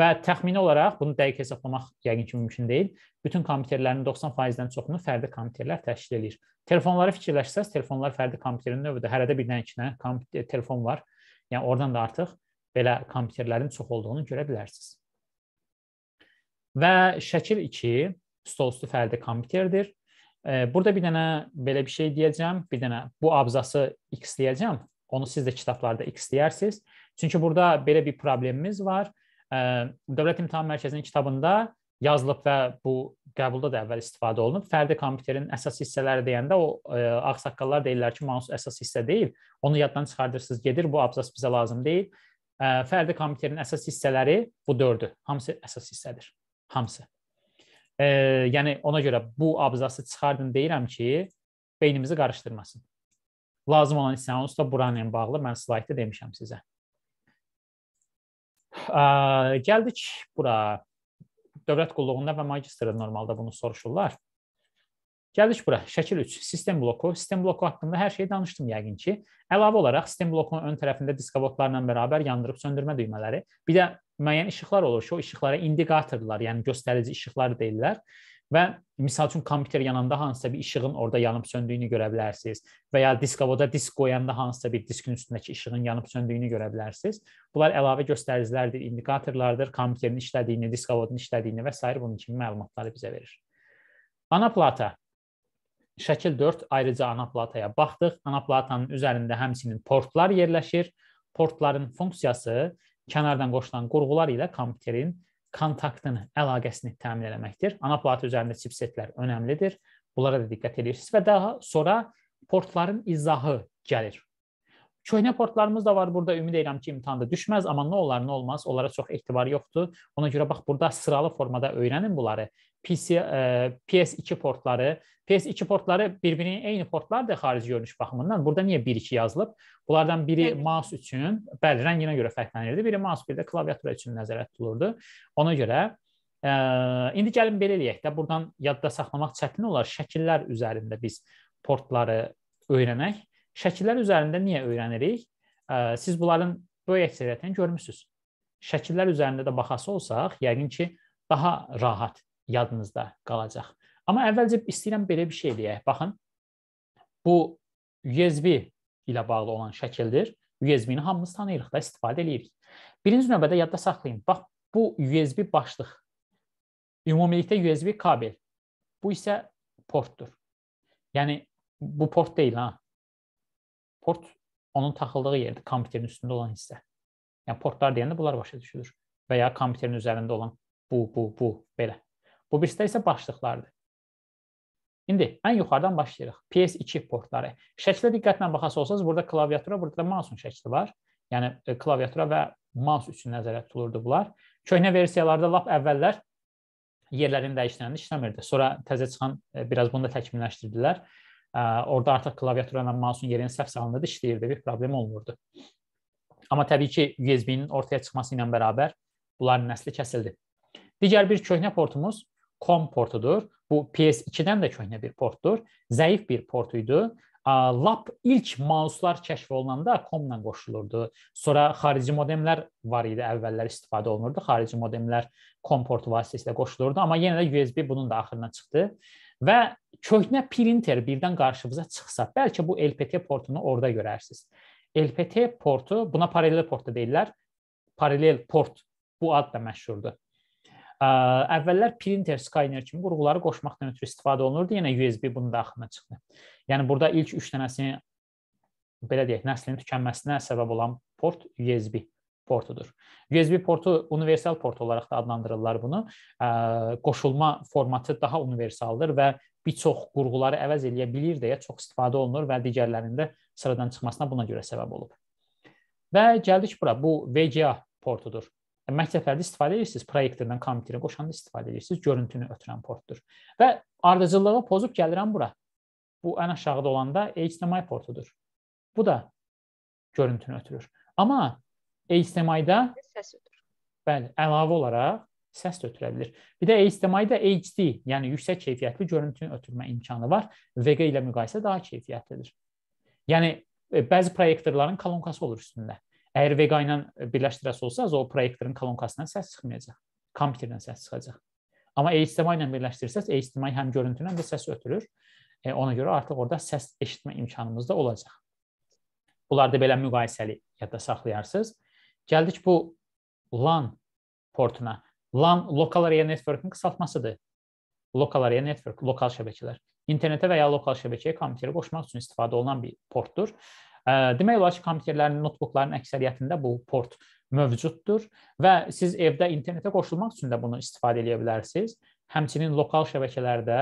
və təxmini olaraq bunu dəqiq hesablamaq yəqin ki mümkün deyil. Bütün kompüterlərin 90%-dən çoxunu fərdi kompüterlər təşkil eləyir. Telefonları fikirləşsəz, telefonlar fərdi kompüterin növüdür. Hərədə bir dənə iki dənə telefon var. Yəni oradan da artıq belə kompüterlərin çox olduğunu görə bilərsiniz. Və şəkil 2 stolüstü fərdi kompüterdir. E, burada bir dənə belə bir şey deyəcəm, bir dənə bu abzası x deyəcəm. Onu siz də kitablarda x deyərsiniz. Çünki burada belə bir problemimiz var. E, Dövlət İmtahan Mərkəzinin kitabında yazılıb və bu qəbulda da əvvəl istifadə olunub. Fərdi kompüterin əsas hissələri deyəndə o ə, e, ağsaqqallar deyirlər ki, mouse əsas hissə deyil. Onu yaddan çıxardırsınız, gedir. Bu abzas bizə lazım deyil fərdi kompüterin əsas hissələri bu dördü. Hamısı əsas hissədir. Hamısı. E, yəni ona görə bu abzası çıxardın deyirəm ki, beynimizi qarışdırmasın. Lazım olan hissəni onsuz da buranla bağlı mən slaytda demişəm sizə. E, gəldik bura. Dövlət qulluğunda və magistrda normalda bunu soruşurlar. Gəldik bura, şəkil 3, sistem bloku. Sistem bloku haqqında hər şeyi danışdım yəqin ki. Əlavə olaraq sistem blokunun ön tərəfində diskavotlarla bərabər yandırıb söndürmə düymələri, bir də müəyyən işıqlar olur ki, o işıqlara indikatorlar, yəni göstərici işıqlar deyirlər. Və misal üçün kompüter yananda hansısa bir işığın orada yanıb söndüyünü görə bilərsiniz və ya diskavoda disk qoyanda hansısa bir diskin üstündəki işığın yanıb söndüyünü görə bilərsiniz. Bunlar əlavə göstəricilərdir, indikatorlardır, kompüterin işlədiyini, diskavodun işlədiyini və s. bunun kimi məlumatları bizə verir. Ana plata şəkil 4 ayrıca ana plataya baxdıq. Ana platanın üzərində həmçinin portlar yerləşir. Portların funksiyası kənardan qoşulan qurğular ilə kompüterin kontaktını, əlaqəsini təmin etməkdir. Ana plata üzərində chipsetlər önəmlidir. Bunlara da diqqət edirsiniz və daha sonra portların izahı gəlir. Köhnə portlarımız da var burada. Ümid edirəm ki, imtahanda düşməz, amma nə olar, nə olmaz, onlara çox ehtibar yoxdur. Ona görə bax burada sıralı formada öyrənin bunları. PC, e, PS2 portları, PS2 portları bir-birinin eyni portlardır xarici görünüş baxımından. Burada niyə 1-2 yazılıb? Bunlardan biri evet. mouse üçün, bəli, rənginə görə fərqlənirdi. Biri mouse, biri də klaviatura üçün nəzərdə tutulurdu. Ona görə Ə, e, indi gəlin belə eləyək də burdan yadda saxlamaq çətin olar. Şəkillər üzərində biz portları öyrənək. Şəkillər üzərində niyə öyrənirik? Siz bunların böyük əksəriyyətini görmüsüz. Şəkillər üzərində də baxası olsaq, yəqin ki, daha rahat yadınızda qalacaq. Amma əvvəlcə istəyirəm belə bir şey deyək. Baxın. Bu USB ilə bağlı olan şəkildir. USB-ni hamımız tanıyırıq da, istifadə eləyirik. Birinci növbədə yadda saxlayın. Bax, bu USB başlıq. Ümumilikdə USB kabel. Bu isə portdur. Yəni bu port deyil ha. Port onun taxıldığı yerdir, kompüterin üstündə olan hissə. Yəni portlar deyəndə bunlar başa düşülür və ya kompüterin üzərində olan bu, bu, bu belə. Bu birisi isə başlıqlardır. İndi ən yuxarıdan başlayırıq. PS2 portları. Şəklə diqqətlə baxası olsanız, burada klaviatura, burada mausun şəkli var. Yəni e, klaviatura və mouse üçün nəzərdə tutulurdu bunlar. Köhnə versiyalarda lap əvvəllər yerlərini dəyişdirəndə işləmirdi. Sonra təzə çıxan e, biraz bunu da təkmilləşdirdilər orada artıq klaviatura ilə mausun yerini səhv salınırdı, işləyirdi, bir problem olmurdu. Amma təbii ki, USB-nin ortaya çıxması ilə bərabər bunların nəsli kəsildi. Digər bir köhnə portumuz COM portudur. Bu PS2-dən də köhnə bir portdur. Zəif bir port idi. Lap ilk mauslar kəşf olunanda COM-la qoşulurdu. Sonra xarici modemlər var idi, əvvəllər istifadə olunurdu. Xarici modemlər COM portu vasitəsilə qoşulurdu, amma yenə də USB bunun da axırına çıxdı. Və köhnə printer birdən qarşımıza çıxsa, bəlkə bu LPT portunu orada görərsiniz. LPT portu, buna paralel port da deyirlər. Paralel port bu ad da məşhurdur. Əvvəllər printer, scanner kimi qurğuları qoşmaqdan ötürü istifadə olunurdu. Yenə USB bunun daxilinə çıxdı. Yəni burada ilk 3 dənəsini belə deyək, nəslin tükənməsinə səbəb olan port USB portudur. USB portu universal port olaraq da adlandırırlar bunu. Qoşulma formatı daha universaldır və bir çox qurğuları əvəz eləyə bilir deyə çox istifadə olunur və digərlərində sıradan çıxmasına buna görə səbəb olub. Və gəldik bura. Bu VGA portudur. Məktəblərdə istifadə edirsiniz, proyektordan kompüterə qoşanda istifadə edirsiniz, görüntünü ötürən portdur. Və ardıcıllığı pozub gəlirəm bura. Bu ən aşağıda olanda HDMI portudur. Bu da görüntünü ötürür. Amma E-ictimai-də səs ötür. Bəli, əlavə olaraq səs də ötürə bilir. Bir də e-ictimai-də HD, yəni yüksək keyfiyyətli görüntünün ötürmə imkanı var. VG ilə müqayisədə daha keyfiyyətlidir. Yəni e, bəzi proyektorların kolonkası olur üstündə. Əgər VG ilə birləşdirəsi olsanız, o proyektorun kolonkasından səs çıxmayacaq. Kompüterdən səs çıxacaq. Amma e-ictimai ilə birləşdirsəz, e-ictimai həm görüntünü, həm də səsi ötürür. E, ona görə artıq orada səs eşitmə imkanımız da olacaq. Bunları da belə müqayisəli yadda saxlayarsınız. Gəldik bu LAN portuna. LAN Local Area Network-in qısaltmasıdır. Local Area Network, lokal şəbəkələr. İnternetə və ya lokal şəbəkəyə kompüteri qoşmaq üçün istifadə olunan bir portdur. Demək olar ki, kompüterlərin, notebookların əksəriyyətində bu port mövcuddur və siz evdə internetə qoşulmaq üçün də bunu istifadə edə bilərsiniz. Həmçinin lokal şəbəkələrdə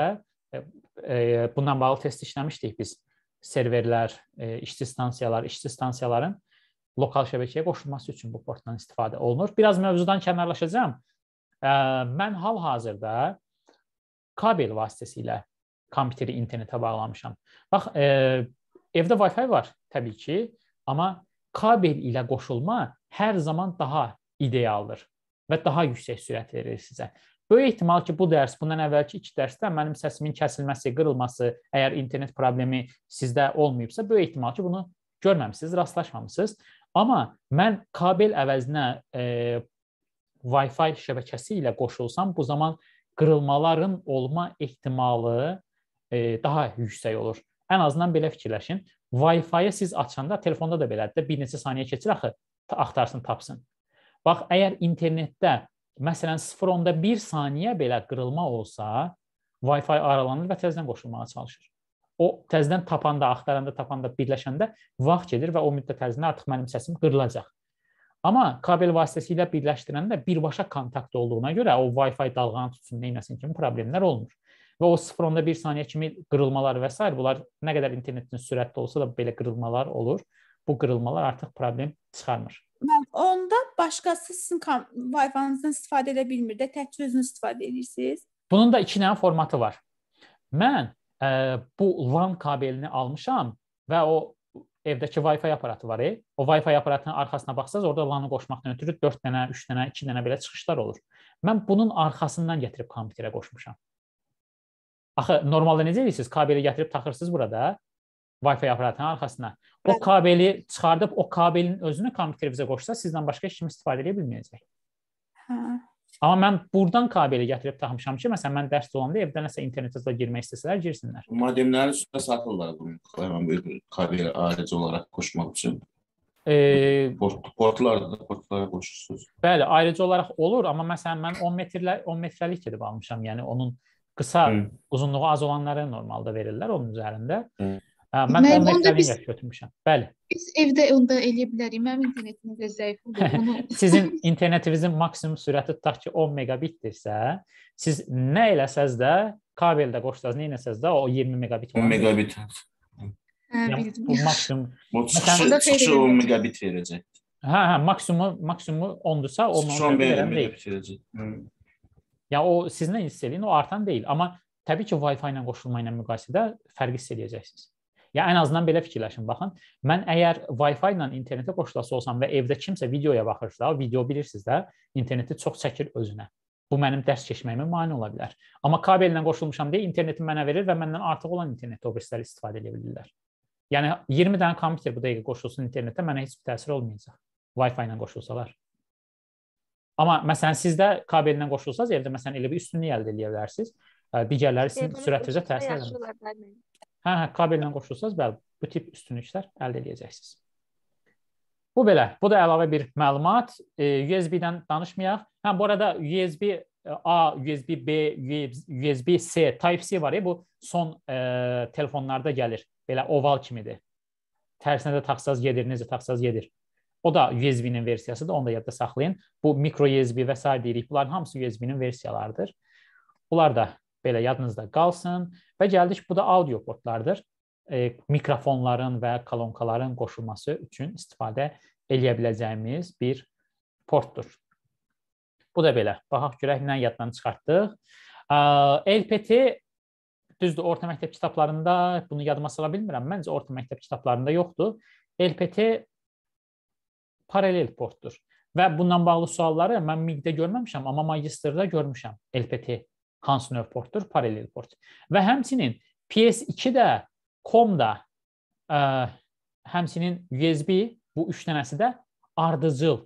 bundan bağlı test işləmişdik biz. Serverlər, işçi stansiyalar, işçi stansiyaların lokal şəbəkəyə qoşulması üçün bu portdan istifadə olunur. Biraz mövzudan kənarlaşacağam. Mən hal-hazırda kabel vasitəsilə kompüteri internetə bağlamışam. Bax, evdə Wi-Fi var təbii ki, amma kabel ilə qoşulma hər zaman daha idealdır və daha yüksək sürət verir sizə. Böyük ehtimal ki, bu dərs bundan əvvəlki 2 dərsdə mənim səsimin kəsilməsi, qırılması, əgər internet problemi sizdə olmayıbsa, böyük ehtimal ki, bunu görməmisiniz, rastlaşmamısınız. Amma mən kabel əvəzinə e, Wi-Fi şəbəkəsi ilə qoşulsam, bu zaman qırılmaların olma ehtimalı e, daha yüksək olur. Ən azından belə fikirləşin. Wi-Fi-yə siz açanda telefonda da belədir də bir neçə saniyə keçir axı axtarsın, tapsın. Bax, əgər internetdə məsələn 0.1 saniyə belə qırılma olsa, Wi-Fi aralanır və təzədən qoşulmağa çalışır o təzədən tapanda, axtaranda, tapanda birləşəndə vaxt gedir və o müddət ərzində artıq mənim səsim qırılacaq. Amma kabel vasitəsilə birləşdirəndə birbaşa kontakt olduğuna görə o Wi-Fi dalğanı tutsun, neyləsin kimi problemlər olmur. Və o 0.1 saniyə kimi qırılmalar və s. bunlar nə qədər internetin sürətli olsa da belə qırılmalar olur. Bu qırılmalar artıq problem çıxarmır. Mən onda başqası sizin Wi-Fi-nızdan istifadə edə bilmir də, təkcə özünüz istifadə edirsiniz. Bunun da iki dənə formatı var. Mən bu LAN kabelini almışam və o evdəki Wi-Fi aparatı var. E? O Wi-Fi aparatının arxasına baxsaz, orada LAN-ı qoşmaqdan ötürü 4 dənə, 3 dənə, 2 dənə belə çıxışlar olur. Mən bunun arxasından gətirib kompüterə qoşmuşam. Axı normalda necə edirsiniz? Kabeli gətirib taxırsınız burada Wi-Fi aparatının arxasına. O kabeli çıxardıb o kabelin özünü kompüterimizə qoşsa, sizdən başqa heç kim istifadə edə bilməyəcək. Hə. Amma mən burdan kabeli gətirib taxmışam ki, məsələn mən dərs olanda evdə nəsə internetə də girmək istəsələr girsinlər. Modemlərin üstünə satırlar bunu həmin bir kabel aləti olaraq qoşmaq üçün. E, port, portlarda, portlara qoşursunuz. Bəli, ayrıca olaraq olur, amma məsələn mən 10 metrlə 10 metrəlik edib almışam, yəni onun qısa Hı. uzunluğu az olanlara normalda verirlər onun üzərində. Hı. Hə, mən *laughs* onu istədiyim yaş götürmüşəm. Bəli. Biz evdə onda eləyə bilərik. Mənim internetim də zəifdir. Bunu sizin internetinizin maksimum sürəti tutaq ki 10 megabitdirsə, siz nə eləsəz də kabeldə qoşsaz, nə eləsəz də o 20 megabit olur. 10 megabit. Hə, bildim. Bu maksimum. *laughs* Məsələn, 10 megabit verəcək. Hə, hə, maksimumu maksimumu 10-dursa, o 10 megabit verəcək. Ya o sizin istədiyin o artan deyil, amma təbii ki, Wi-Fi ilə qoşulma ilə müqayisədə fərq hiss edəcəksiniz. Ya ən azından belə fikirləşin, baxın. Mən əgər Wi-Fi ilə internetə qoşulası olsam və evdə kimsə videoya baxırsa, video bilirsiniz də, interneti çox çəkir özünə. Bu mənim dərs keçməyimə mane ola bilər. Amma kabellə qoşulmuşam deyə interneti mənə verir və məndən artıq olan internet obrisləri istifadə edə bilirlər. Yəni 20 dənə kompüter bu dəqiqə qoşulsun internetə mənə heç bir təsir olmayacaq. Wi-Fi ilə qoşulsalar. Amma məsələn siz də kabellə qoşulsanız evdə məsələn elə bir üstünlük əldə edə bilərsiniz. Digərləri sizin sürətinizə təsir edir. Hə, hə, kabellə qoşulsanız, bəli, bu tip üstünlüklər əldə edəcəksiniz. Bu belə. Bu da əlavə bir məlumat. E, USB-dən danışmayaq. Hə, bu arada USB e, A, USB B, USB C, Type C var ya, bu son ə, e, telefonlarda gəlir. Belə oval kimidir. Tərsinə də taxsaz gedir, necə taxsaz gedir. O da USB-nin versiyasıdır, onu da yadda saxlayın. Bu micro USB və sair deyirik. Bunların hamısı USB-nin versiyalarıdır. Bunlar da belə yadınızda qalsın. Və gəldik bu da audio portlardır. E, mikrofonların və kolonkaların qoşulması üçün istifadə eləyə biləcəyimiz bir portdur. Bu da belə. Baxaq görək nə yaddan çıxartdıq. E, LPT düzdür, orta məktəb kitablarında bunu yadıma sala bilmirəm. Məncə orta məktəb kitablarında yoxdur. LPT paralel portdur. Və bununla bağlı sualları mən MIG-də görməmişəm, amma magistrda görmüşəm LPT hansı növ portdur? Paralel port. Və həmçinin PS2 də, COM da, ə, e, həmçinin USB bu 3 dənəsi də ardıcıl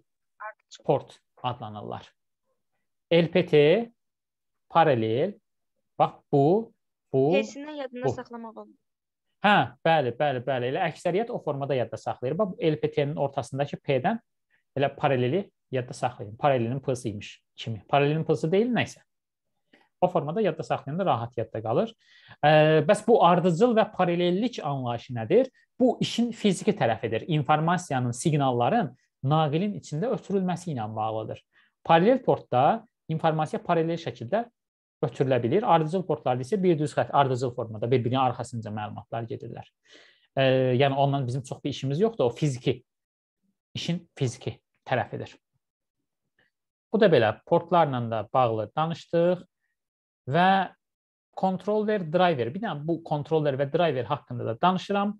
port adlanırlar. LPT, paralel, bax bu, bu. Heç-nə yadında bu. saxlamaq olmur. Hə, bəli, bəli, bəli. Elə əksəriyyət o formada yadda saxlayır. Bax bu LPT-nin ortasındakı P-dən elə paraleli yadda saxlayın. Paralelin PS-iymiş kimi. Paralelin PS deyil, nə isə o formada yadda saxlayanda rahat yadda qalır. Bəs bu ardıcıl və paralellik anlayışı nədir? Bu işin fiziki tərəfidir. İnformasiyanın, siqnalların naqilin içində ötürülməsi ilə bağlıdır. Paralel portda informasiya paralel şəkildə ötürülə bilir. Ardıcıl portlarda isə bir düz xətt ardıcıl formada bir-birinin arxasınca məlumatlar gedirlər. E, yəni ondan bizim çox bir işimiz yoxdur. O fiziki işin fiziki tərəfidir. Bu da belə portlarla da bağlı danışdıq və controller, driver. Bir dənə bu controller və driver haqqında da danışıram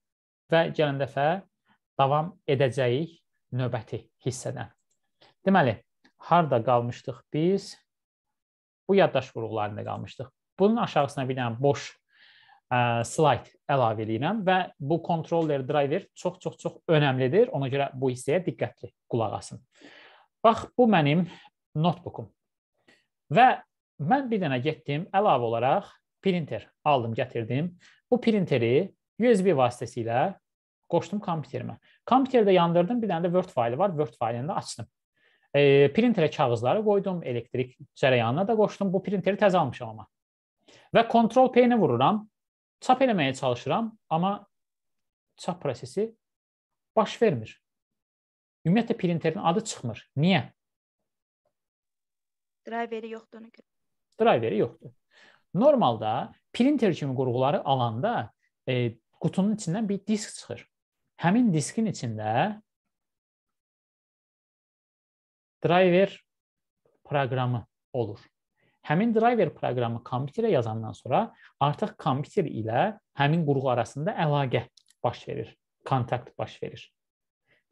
və gələn dəfə davam edəcəyik növbəti hissədən. Deməli, harda qalmışdıq biz? Bu yaddaş qurğularında qalmışdıq. Bunun aşağısına bir dənə boş ə, slayd əlavə edirəm və bu controller driver çox-çox-çox önəmlidir. Ona görə bu hissəyə diqqətli qulaq asın. Bax, bu mənim notebookum. Və Mən bir dənə getdim, əlavə olaraq printer aldım, gətirdim. Bu printeri USB vasitəsilə qoşdum kompüterimə. Kompüterdə yandırdım, bir dənə də Word faylı var, Word faylını açdım. E, printerə kağızları qoydum, elektrik cərəyanına da qoşdum. Bu printeri təzə almışam amma. Və Ctrl P-ni vururam. Çap eləməyə çalışıram, amma çap prosesi baş vermir. Ümumiyyətlə printerin adı çıxmır. Niyə? Driveri yoxdur ona görə. Driveri yoxdur. Normalda printer kimi qurğuları alanda e, qutunun içindən bir disk çıxır. Həmin diskin içində driver proqramı olur. Həmin driver proqramı kompüterə yazandan sonra artıq kompüter ilə həmin qurğu arasında əlaqə baş verir, kontakt baş verir.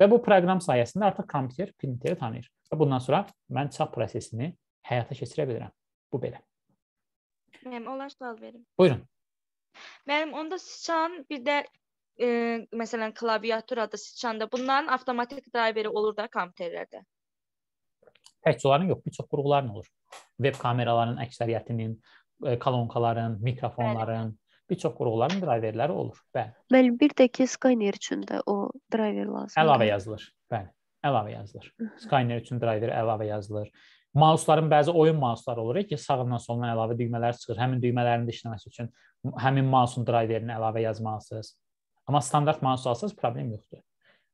Və bu proqram sayəsində artıq kompüter printeri tanıyır. Və bundan sonra mən çap prosesini həyata keçirə bilirəm. Bu belə. Mənim onlar sual verim. Buyurun. Mənim onda sıçan bir də e, məsələn klaviaturada sıçanda bunların avtomatik driveri olur da kompüterlərdə. Təkcə onların yox, bir çox qurğuların olur. Veb kameralarının əksəriyyətinin, e, kolonkaların, mikrofonların, bir çox qurğuların driverləri olur. Bəli. Bəli, bir də ki, skaner üçün də o driver lazımdır. Əlavə yazılır. Bəli, əlavə yazılır. Skaner üçün driver əlavə yazılır. Mausların bəzi oyun mausları olur ki, sağından soluna əlavə düymələr çıxır. Həmin düymələrin də işləməsi üçün həmin mausun drayverini əlavə yazmalısınız. Amma standart maus alsaz problem yoxdur.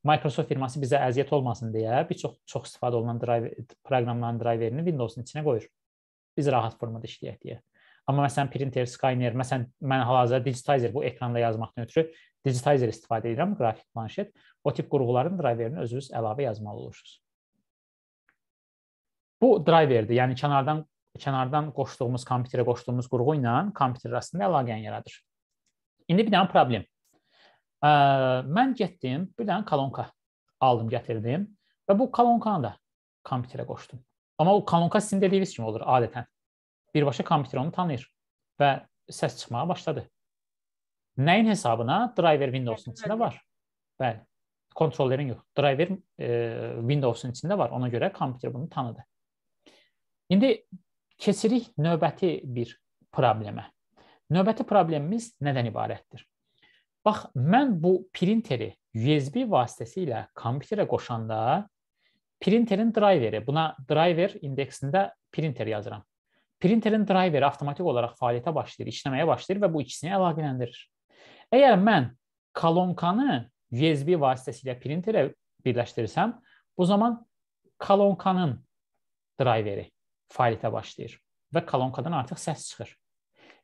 Microsoft firması bizə əziyyət olmasın deyə bir çox çox istifadə olunan driver proqramların drayverini Windows-un içinə qoyur. Biz rahat formada işləyək deyə. Amma məsələn printer, scanner, məsələn mən hal-hazırda digitizer bu ekranda yazmaqdan ötürü digitizer istifadə edirəm, qrafik planşet. O tip qurğuların drayverini özünüz əlavə yazmalı olursunuz. Bu driverdir. Yəni kənardan kənardan qoşduğumuz kompüterə qoşduğumuz qurğu ilə kompüter arasında əlaqəni yaradır. İndi bir dənə problem. Ə, mən getdim, bir dənə kolonka aldım, gətirdim və bu kolonkanı da kompüterə qoşdum. Amma o kolonka sizin dediyiniz kimi olur adətən. Birbaşa kompüter onu tanıyır və səs çıxmağa başladı. Nəyin hesabına? Driver Windows-un içində var. Bəli. Kontrollerin yox. Driver e, Windows-un içində var. Ona görə kompüter bunu tanıdı. İndi keçirik növbəti bir problemə. Növbəti problemimiz nədən ibarətdir? Bax, mən bu printeri USB vasitəsilə kompüterə qoşanda printerin driveri, buna driver indeksində printer yazıram. Printerin driveri avtomatik olaraq fəaliyyətə başlayır, işləməyə başlayır və bu ikisini əlaqələndirir. Əgər mən kolonkanı USB vasitəsilə printerə birləşdirsəm, bu zaman kolonkanın driveri fəaliyyətə başlayır və kolonkadan artıq səs çıxır.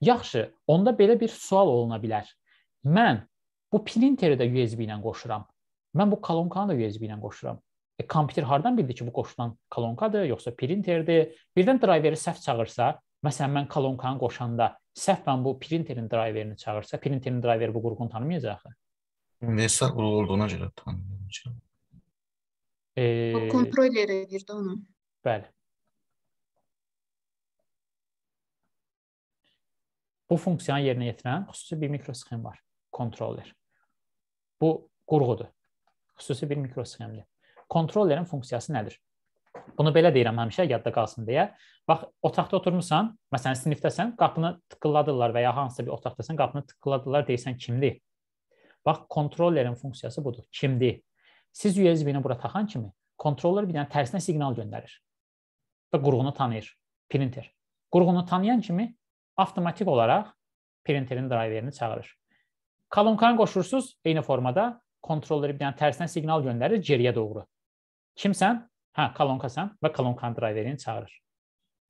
Yaxşı, onda belə bir sual oluna bilər. Mən bu printeri də USB ilə qoşuram. Mən bu kolonkanı da USB ilə qoşuram. E, kompüter hardan bildi ki, bu qoşulan kolonkadır, yoxsa printerdir? Birdən drayveri səhv çağırsa, məsələn mən kolonkanı qoşanda səhvən bu printerin drayverini çağırsa, printerin drayveri bu qurğunu tanımayacaq axı. Neysə olduğuna görə tanıyacaq. E, o kontroller edir də onu. Bəli. Bu funksiyanı yerinə yetirən xüsusi bir mikrosxem var, kontroller. Bu qurğudur. Xüsusi bir mikrosxemdir. Kontrollerin funksiyası nədir? Bunu belə deyirəm həmişə yadda qalsın deyə. Bax, otaqda oturmusan, məsələn, sinifdəsən, qapını tıqqıldadırlar və ya hansısa bir otaqdasan, qapını tıqqıldadırlar, deyirsən kimdir? Bax, kontrollerin funksiyası budur. Kimdir? Siz USB-ni bura taxan kimi kontroller bir dənə tərsinə siqnal göndərir. Və qurğunu tanıyır, printer. Qurğunu tanıyan kimi avtomatik olarak printerin driverini çağırır. Kalonkan qoşursuz eyni formada kontrolleri yəni bir dənə tərsinə siqnal göndərir geriyə doğru. Kimsən? Hə, kalonkasan və kalonkan driverini çağırır.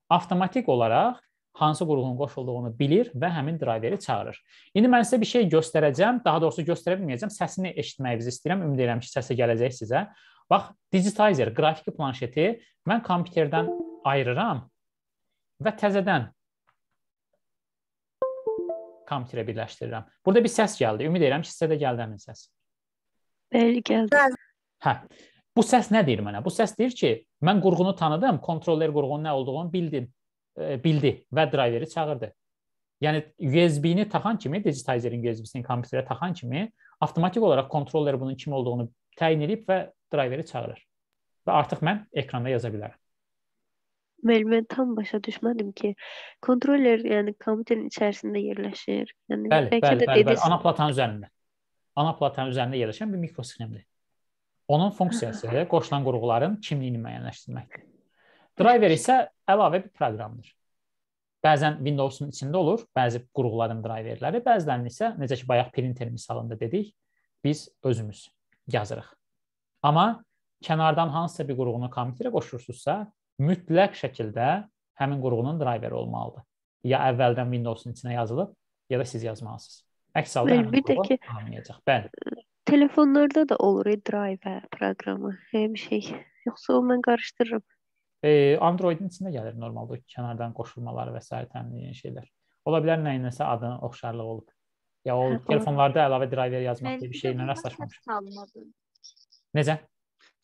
Avtomatik olaraq hansı qurğunun qoşulduğunu bilir və həmin driveri çağırır. İndi mən sizə bir şey göstərəcəm, daha doğrusu göstərə bilməyəcəm. Səsini eşitməyinizi istəyirəm. Ümid edirəm ki, səsi gələcək sizə. Bax, digitizer qrafiki planşeti mən kompüterdən ayırıram və təzədən kompüterə birləşdirirəm. Burada bir səs gəldi. Ümid edirəm ki, sizə də gəldi həmin səs. Bəli, gəldi. Hə. Bu səs nə deyir mənə? Bu səs deyir ki, mən qurğunu tanıdım, kontroller qurğunun nə olduğunu bildim, e, bildi və driveri çağırdı. Yəni USB-ni taxan kimi, digitizerin USB-sini kompüterə taxan kimi avtomatik olaraq kontroller bunun kim olduğunu təyin edib və driveri çağırır. Və artıq mən ekranda yaza bilərəm müəllimə tam başa düşmədim ki, kontroller yəni kompüterin içərisində yerləşir. Yəni bəli, bəlkə bəli, də bəli, dediniz. Bəli. Ana platanın üzərində. Ana platanın üzərində yerləşən bir mikrosxemdir. Onun funksiyası *laughs* qoşulan qurğuların kimliyini müəyyənləşdirməkdir. Driver isə əlavə bir proqramdır. Bəzən Windows-un içində olur, bəzi qurğuların driverləri, bəzilərinin isə necə ki bayaq printer misalında dedik, biz özümüz yazırıq. Amma kənardan hansısa bir qurğunu kompüterə qoşursunuzsa, mütləq şəkildə həmin qurğunun drayveri olmalıdır. Ya əvvəldən Windows-un içinə yazılıb, ya da siz yazmalısınız. Əks halda həmin bir də ki, almayacaq. Bəli. Telefonlarda da olur e, driver proqramı, həmin şey. Yoxsa o mən qarışdırıram. E, Android-in içində gəlir normalda kənardan qoşulmaları və sair təminləyən şeylər. Ola bilər nəyinəsə adının oxşarlığı olub. Ya o hə, telefonlarda əlavə driver yazmaq kimi bir şeylə rastlaşmamışam. Necə?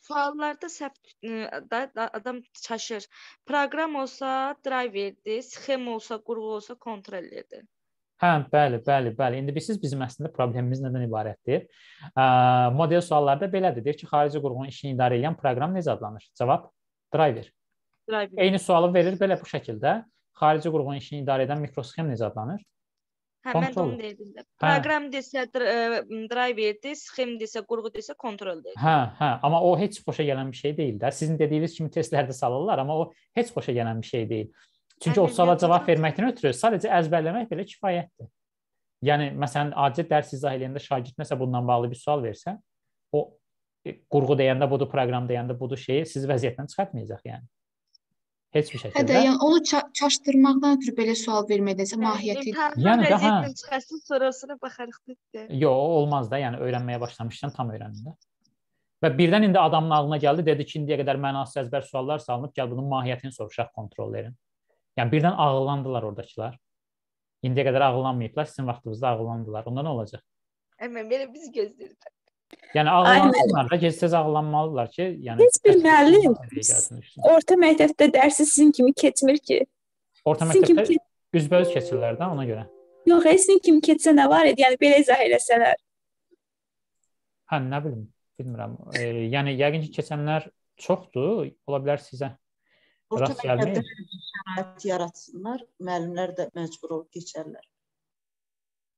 Suallarda səhv da adam çaşır. Proqram olsa driverdir, sxema olsa qurğu olsa kontrollerdir. Hə, bəli, bəli, bəli. İndi bilirsiniz bizim əslində problemimiz nədən ibarətdir? Model suallarda belədir. Deyir ki, xarici qurğunun işini idarə edən proqram necə adlanır? Cavab driver. Driver. Eyni sualı verir belə bu şəkildə. Xarici qurğunun işini idarə edən mikrosxem necə adlanır? Hə, mən də onu deyirdim. Proqram desə e, driverdir, sxem desə qurğu desə kontroldur. Hə, hə, amma o heç xoşa gələn bir şey deyil də. Sizin dediyiniz kimi testlərdə salırlar, amma o heç xoşa gələn bir şey deyil. Çünki o suala cavab verməkdən ötürü sadəcə əzbərləmək belə kifayətdir. Yəni məsələn adi dərs izah edəndə şagird məsələ bununla bağlı bir sual versə, o qurğu e, deyəndə budur, proqram deyəndə budur şeyi siz vəziyyətdən çıxartmayacaq yəni. Heç bir şəkildə. Hə, yəni onu ça çaşdırmaqdan ötürü belə sual vermədəsə hə, mahiyyəti. Yəni daha mütəxəssis sorusuna baxarıqdır. Yox, olmaz da, yəni öyrənməyə başlamışdan tam öyrəndə. Və birdən indi adamın ağlına gəldi, dedi ki, indiyə qədər mənasız əzbər suallar salınıb, gəl bunun mahiyyətini soruşaq kontrollerin. Yəni birdən ağıllandılar ordakılar. İndiyə qədər ağıllanmayıblar, sizin vaxtınızda ağıllandılar. Onda nə olacaq? Əmmə, belə biz gözləyirik. Yəni ağlanmalıdırlar da, gec-tez ağlanmalıdırlar ki, yəni heç bir müəllim orta məktəbdə dərsi sizin kimi keçmir ki. Orta məktəbdə ki... üzbəüz keçirlər də ona görə. Yox, sizin kimi keçsə nə var idi? Yəni belə izah eləsələr. Hə, nə bilim, bilmirəm. E, yəni yəqin ki, keçənlər çoxdur, ola bilər sizə. Orta məktəbdə şərait yaratsınlar, müəllimlər də məcbur olub keçərlər.